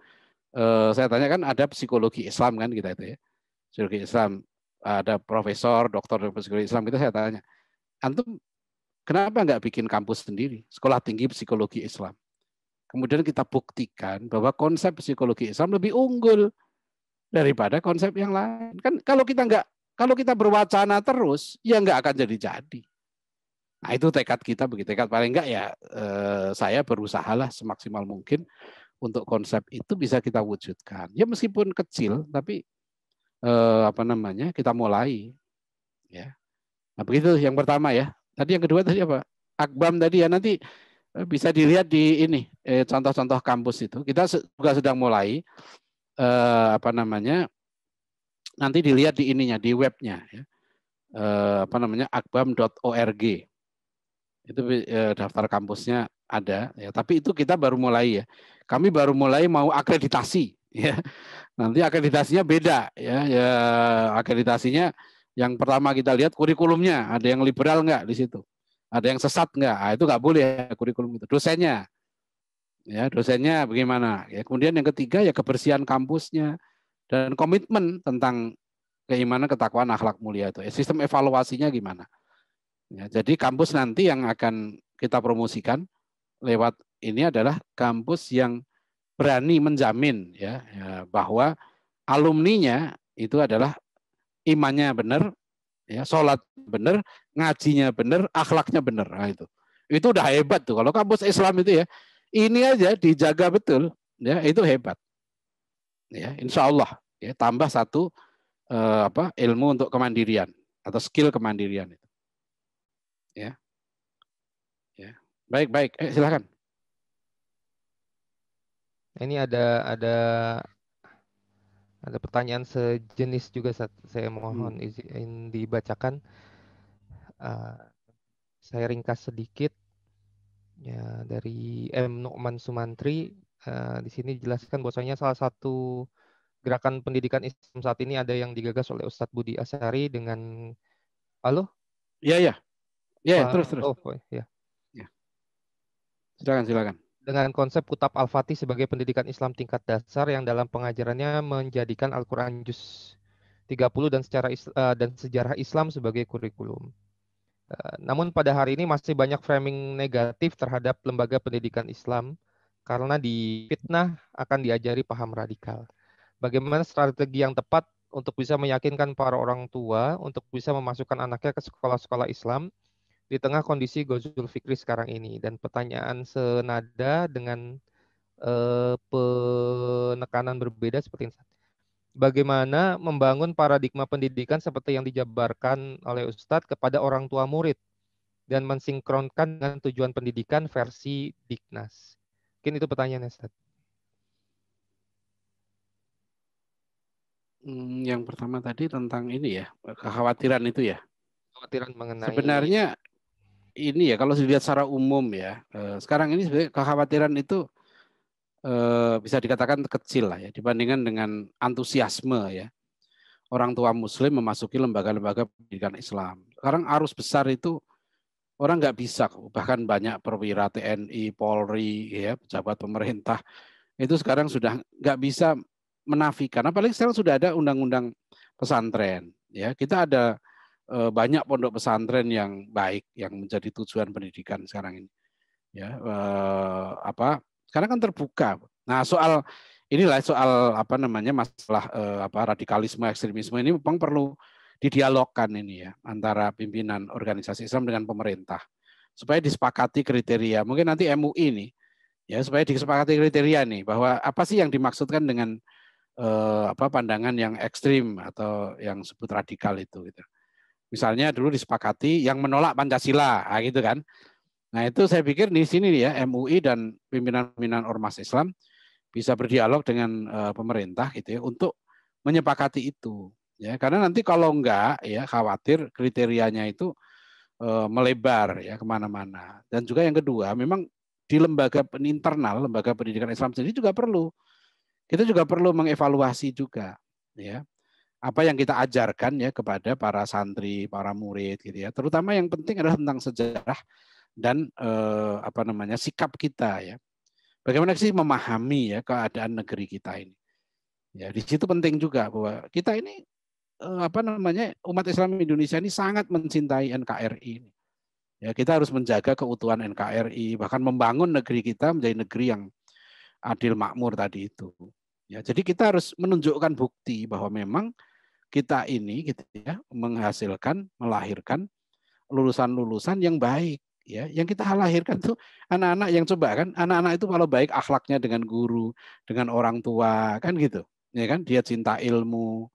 eh, saya tanya kan ada psikologi Islam kan kita itu ya. Psikologi Islam ada profesor, dokter dari psikologi Islam kita gitu, saya tanya, antum kenapa nggak bikin kampus sendiri, sekolah tinggi psikologi Islam? Kemudian kita buktikan bahwa konsep psikologi Islam lebih unggul daripada konsep yang lain. Kan kalau kita nggak kalau kita berwacana terus, ya nggak akan jadi-jadi. Nah itu tekad kita begitu. Tekad paling nggak ya eh, saya berusaha lah semaksimal mungkin untuk konsep itu bisa kita wujudkan. Ya meskipun kecil, tapi eh, apa namanya kita mulai ya nah begitu yang pertama ya tadi yang kedua tadi apa akbam tadi ya nanti eh, bisa dilihat di ini contoh eh, contoh-contoh kampus itu kita juga sedang mulai eh, apa namanya nanti dilihat di ininya di webnya ya. eh, apa namanya akbam.org itu eh, daftar kampusnya ada ya tapi itu kita baru mulai ya kami baru mulai mau akreditasi ya nanti akreditasinya beda ya ya akreditasinya yang pertama kita lihat kurikulumnya ada yang liberal nggak di situ ada yang sesat nggak nah, itu nggak boleh ya, kurikulum itu dosennya ya dosennya bagaimana ya kemudian yang ketiga ya kebersihan kampusnya dan komitmen tentang keimanan ketakwaan akhlak mulia itu eh, sistem evaluasinya gimana ya, jadi kampus nanti yang akan kita promosikan lewat ini adalah kampus yang berani menjamin ya, ya, bahwa alumninya itu adalah imannya benar, ya sholat benar, ngajinya benar, akhlaknya benar. Nah, itu itu udah hebat tuh kalau kampus Islam itu ya ini aja dijaga betul ya itu hebat ya insya Allah ya tambah satu eh, apa ilmu untuk kemandirian atau skill kemandirian itu ya ya baik baik eh, silakan ini ada ada ada pertanyaan sejenis juga saya mohon hmm. izin dibacakan. Uh, saya ringkas sedikit ya dari M Nukman Sumantri. Uh, di sini dijelaskan bahwasanya salah satu gerakan pendidikan Islam saat ini ada yang digagas oleh Ustadz Budi Asari dengan halo? Iya iya. Iya, terus terus. Oh, oh, ya. ya. Silakan silakan dengan konsep Kutab Al-Fatih sebagai pendidikan Islam tingkat dasar yang dalam pengajarannya menjadikan Al-Qur'an juz 30 dan secara uh, dan sejarah Islam sebagai kurikulum. Eh, namun pada hari ini masih banyak framing negatif terhadap lembaga pendidikan Islam karena difitnah akan diajari paham radikal. Bagaimana strategi yang tepat untuk bisa meyakinkan para orang tua untuk bisa memasukkan anaknya ke sekolah-sekolah Islam di tengah kondisi Gozul Fikri sekarang ini dan pertanyaan senada dengan uh, penekanan berbeda seperti ini. Bagaimana membangun paradigma pendidikan seperti yang dijabarkan oleh Ustadz kepada orang tua murid dan mensinkronkan dengan tujuan pendidikan versi Diknas? Mungkin itu pertanyaannya, Ustadz. Hmm, yang pertama tadi tentang ini ya, kekhawatiran itu ya. Kekhawatiran mengenai... Sebenarnya ini ya kalau dilihat secara umum ya eh, sekarang ini sebenarnya kekhawatiran itu eh, bisa dikatakan kecil lah ya dibandingkan dengan antusiasme ya orang tua muslim memasuki lembaga-lembaga pendidikan Islam. Sekarang arus besar itu orang nggak bisa bahkan banyak perwira TNI, Polri, ya pejabat pemerintah itu sekarang sudah nggak bisa menafikan. Apalagi sekarang sudah ada undang-undang pesantren. Ya kita ada Eh, banyak pondok pesantren yang baik yang menjadi tujuan pendidikan sekarang ini. Ya, eh, apa? Karena kan terbuka. Nah, soal inilah soal apa namanya masalah eh, apa radikalisme ekstremisme ini memang perlu didialogkan ini ya antara pimpinan organisasi Islam dengan pemerintah supaya disepakati kriteria. Mungkin nanti MUI ini ya supaya disepakati kriteria nih bahwa apa sih yang dimaksudkan dengan eh, apa pandangan yang ekstrim atau yang sebut radikal itu gitu Misalnya dulu disepakati yang menolak Pancasila, nah, gitu kan. Nah itu saya pikir di sini ya MUI dan pimpinan-pimpinan ormas Islam bisa berdialog dengan eh, pemerintah gitu ya untuk menyepakati itu ya karena nanti kalau enggak ya khawatir kriterianya itu eh, melebar ya kemana-mana dan juga yang kedua memang di lembaga internal lembaga pendidikan Islam sendiri juga perlu kita juga perlu mengevaluasi juga ya apa yang kita ajarkan ya kepada para santri, para murid gitu ya. Terutama yang penting adalah tentang sejarah dan eh, apa namanya sikap kita ya. Bagaimana sih memahami ya keadaan negeri kita ini. Ya di situ penting juga bahwa kita ini eh, apa namanya umat Islam Indonesia ini sangat mencintai NKRI Ya kita harus menjaga keutuhan NKRI bahkan membangun negeri kita menjadi negeri yang adil makmur tadi itu. Ya, jadi kita harus menunjukkan bukti bahwa memang kita ini gitu ya menghasilkan melahirkan lulusan-lulusan yang baik ya yang kita lahirkan tuh anak-anak yang coba kan anak-anak itu kalau baik akhlaknya dengan guru dengan orang tua kan gitu ya kan dia cinta ilmu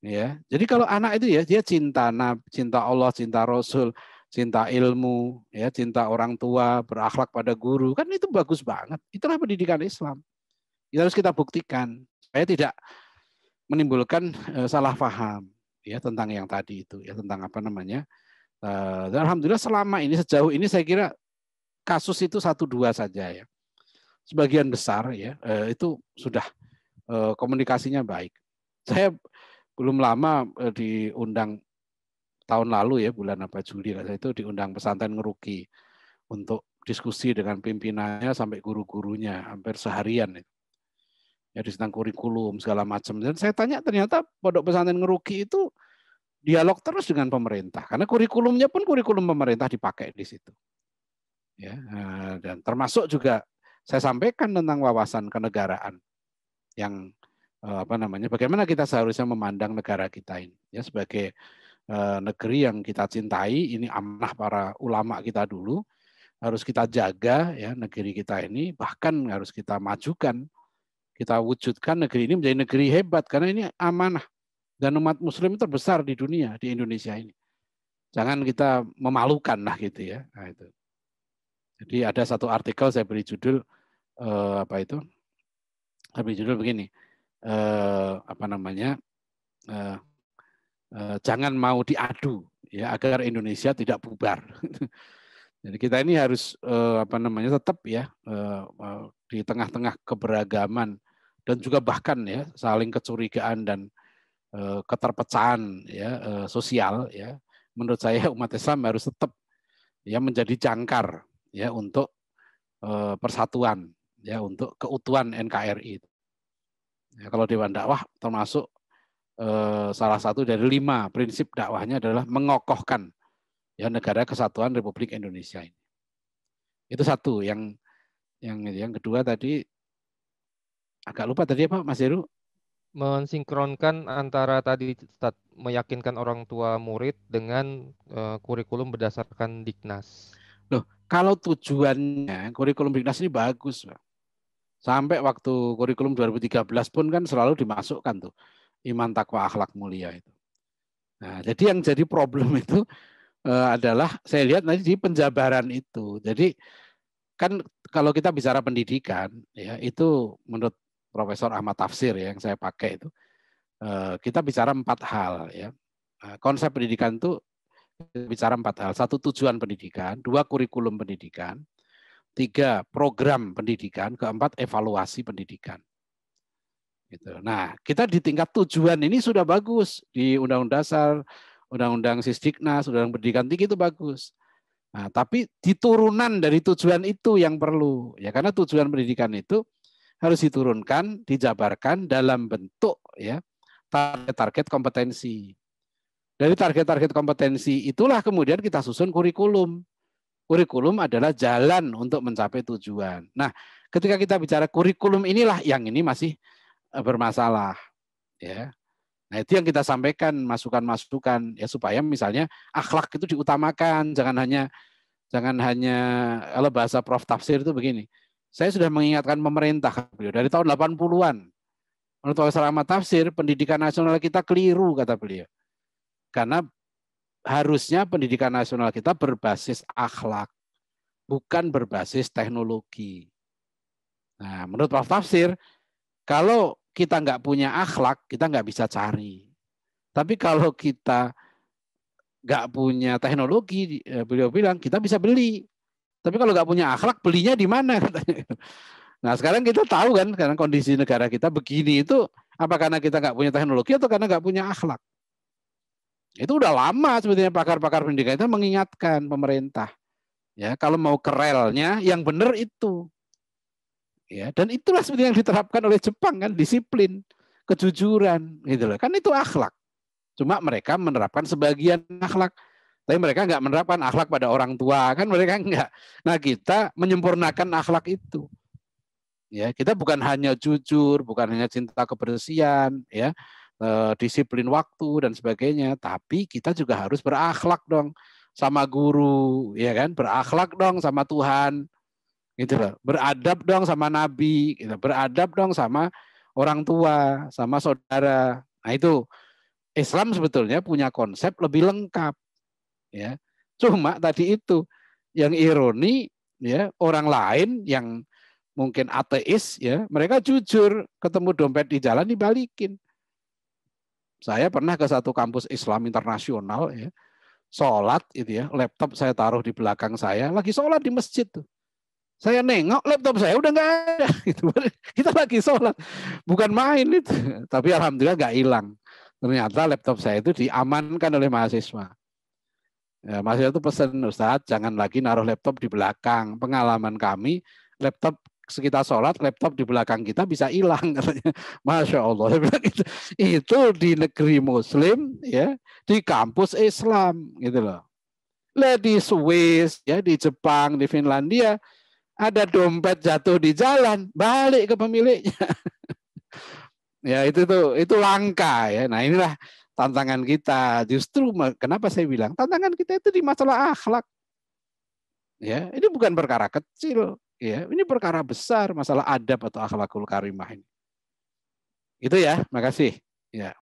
ya jadi kalau anak itu ya dia cinta nab cinta Allah cinta Rasul cinta ilmu ya cinta orang tua berakhlak pada guru kan itu bagus banget itulah pendidikan Islam itu harus kita buktikan saya tidak menimbulkan eh, salah paham ya tentang yang tadi itu ya tentang apa namanya eh, dan alhamdulillah selama ini sejauh ini saya kira kasus itu satu dua saja ya sebagian besar ya eh, itu sudah komunikasinya baik saya belum lama diundang tahun lalu ya bulan apa Juli lah itu diundang pesantren Ngeruki untuk diskusi dengan pimpinannya sampai guru-gurunya hampir seharian ya tentang kurikulum segala macam. Dan saya tanya ternyata pondok pesantren ngeruki itu dialog terus dengan pemerintah karena kurikulumnya pun kurikulum pemerintah dipakai di situ. Ya, eh, dan termasuk juga saya sampaikan tentang wawasan kenegaraan yang eh, apa namanya bagaimana kita seharusnya memandang negara kita ini ya sebagai eh, negeri yang kita cintai ini amanah para ulama kita dulu harus kita jaga ya negeri kita ini bahkan harus kita majukan kita wujudkan negeri ini menjadi negeri hebat karena ini amanah dan umat muslim terbesar di dunia di Indonesia ini. Jangan kita memalukan lah gitu ya. Nah, itu. Jadi ada satu artikel saya beri judul eh, apa itu? Saya beri judul begini. Eh, apa namanya? Eh, eh, jangan mau diadu ya agar Indonesia tidak bubar. Jadi kita ini harus eh, apa namanya tetap ya eh, eh di tengah-tengah keberagaman dan juga bahkan ya saling kecurigaan dan e, keterpecahan ya e, sosial ya menurut saya umat Islam harus tetap ya menjadi jangkar ya untuk e, persatuan ya untuk keutuhan NKRI ya, kalau Dewan Dakwah termasuk e, salah satu dari lima prinsip dakwahnya adalah mengokohkan ya negara kesatuan Republik Indonesia ini itu satu yang yang yang kedua tadi agak lupa tadi apa Mas Heru? Mensinkronkan antara tadi meyakinkan orang tua murid dengan uh, kurikulum berdasarkan Diknas. Loh, kalau tujuannya kurikulum Diknas ini bagus, Pak. Sampai waktu kurikulum 2013 pun kan selalu dimasukkan tuh iman takwa akhlak mulia itu. Nah, jadi yang jadi problem itu uh, adalah saya lihat nanti di penjabaran itu. Jadi kan kalau kita bicara pendidikan ya itu menurut Profesor Ahmad Tafsir ya, yang saya pakai itu. Eh, kita bicara empat hal ya. Eh, konsep pendidikan itu bicara empat hal. Satu tujuan pendidikan, dua kurikulum pendidikan, tiga program pendidikan, keempat evaluasi pendidikan. Gitu. Nah, kita di tingkat tujuan ini sudah bagus di Undang-Undang Dasar, Undang-Undang Sisdiknas, Undang-Undang Pendidikan Tinggi itu bagus. Nah, tapi di turunan dari tujuan itu yang perlu ya karena tujuan pendidikan itu harus diturunkan, dijabarkan dalam bentuk ya target-target kompetensi. Dari target-target kompetensi itulah kemudian kita susun kurikulum. Kurikulum adalah jalan untuk mencapai tujuan. Nah, ketika kita bicara kurikulum inilah yang ini masih eh, bermasalah, ya. Nah, itu yang kita sampaikan masukan-masukan ya supaya misalnya akhlak itu diutamakan, jangan hanya jangan hanya kalau bahasa Prof tafsir itu begini saya sudah mengingatkan pemerintah beliau dari tahun 80-an. Menurut Selama Tafsir, pendidikan nasional kita keliru, kata beliau. Karena harusnya pendidikan nasional kita berbasis akhlak, bukan berbasis teknologi. Nah, menurut Prof. Tafsir, kalau kita nggak punya akhlak, kita nggak bisa cari. Tapi kalau kita nggak punya teknologi, eh, beliau bilang kita bisa beli. Tapi kalau nggak punya akhlak, belinya di mana Nah sekarang kita tahu kan, karena kondisi negara kita begini itu, apa karena kita nggak punya teknologi atau karena nggak punya akhlak? Itu udah lama sebetulnya pakar-pakar pendidikan itu mengingatkan pemerintah. Ya, kalau mau kerelnya yang benar itu. Ya, dan itulah sebetulnya yang diterapkan oleh Jepang kan, disiplin, kejujuran, gitu loh. Kan itu akhlak. Cuma mereka menerapkan sebagian akhlak. Tapi mereka nggak menerapkan akhlak pada orang tua, kan mereka nggak. Nah kita menyempurnakan akhlak itu. Ya, kita bukan hanya jujur, bukan hanya cinta kebersihan, ya, eh, disiplin waktu dan sebagainya, tapi kita juga harus berakhlak dong sama guru, ya kan? Berakhlak dong sama Tuhan, gitu loh. Beradab dong sama Nabi, gitu. beradab dong sama orang tua, sama saudara. Nah itu Islam sebetulnya punya konsep lebih lengkap ya cuma tadi itu yang ironi ya orang lain yang mungkin ateis ya mereka jujur ketemu dompet di jalan dibalikin saya pernah ke satu kampus Islam internasional ya sholat itu ya laptop saya taruh di belakang saya lagi sholat di masjid tuh saya nengok laptop saya udah nggak ada gitu kita lagi sholat bukan main itu tapi alhamdulillah nggak hilang ternyata laptop saya itu diamankan oleh mahasiswa Ya, masih itu pesan Ustadz, jangan lagi naruh laptop di belakang. Pengalaman kami, laptop sekitar sholat, laptop di belakang kita bisa hilang. Masya Allah. Gitu. itu, di negeri Muslim, ya, di kampus Islam, gitu loh. Lah Swiss, ya, di Jepang, di Finlandia, ada dompet jatuh di jalan, balik ke pemiliknya. ya itu tuh, itu langka ya. Nah inilah tantangan kita. Justru kenapa saya bilang tantangan kita itu di masalah akhlak. Ya, ini bukan perkara kecil, ya. Ini perkara besar masalah adab atau akhlakul karimah ini. Itu ya, makasih. Ya.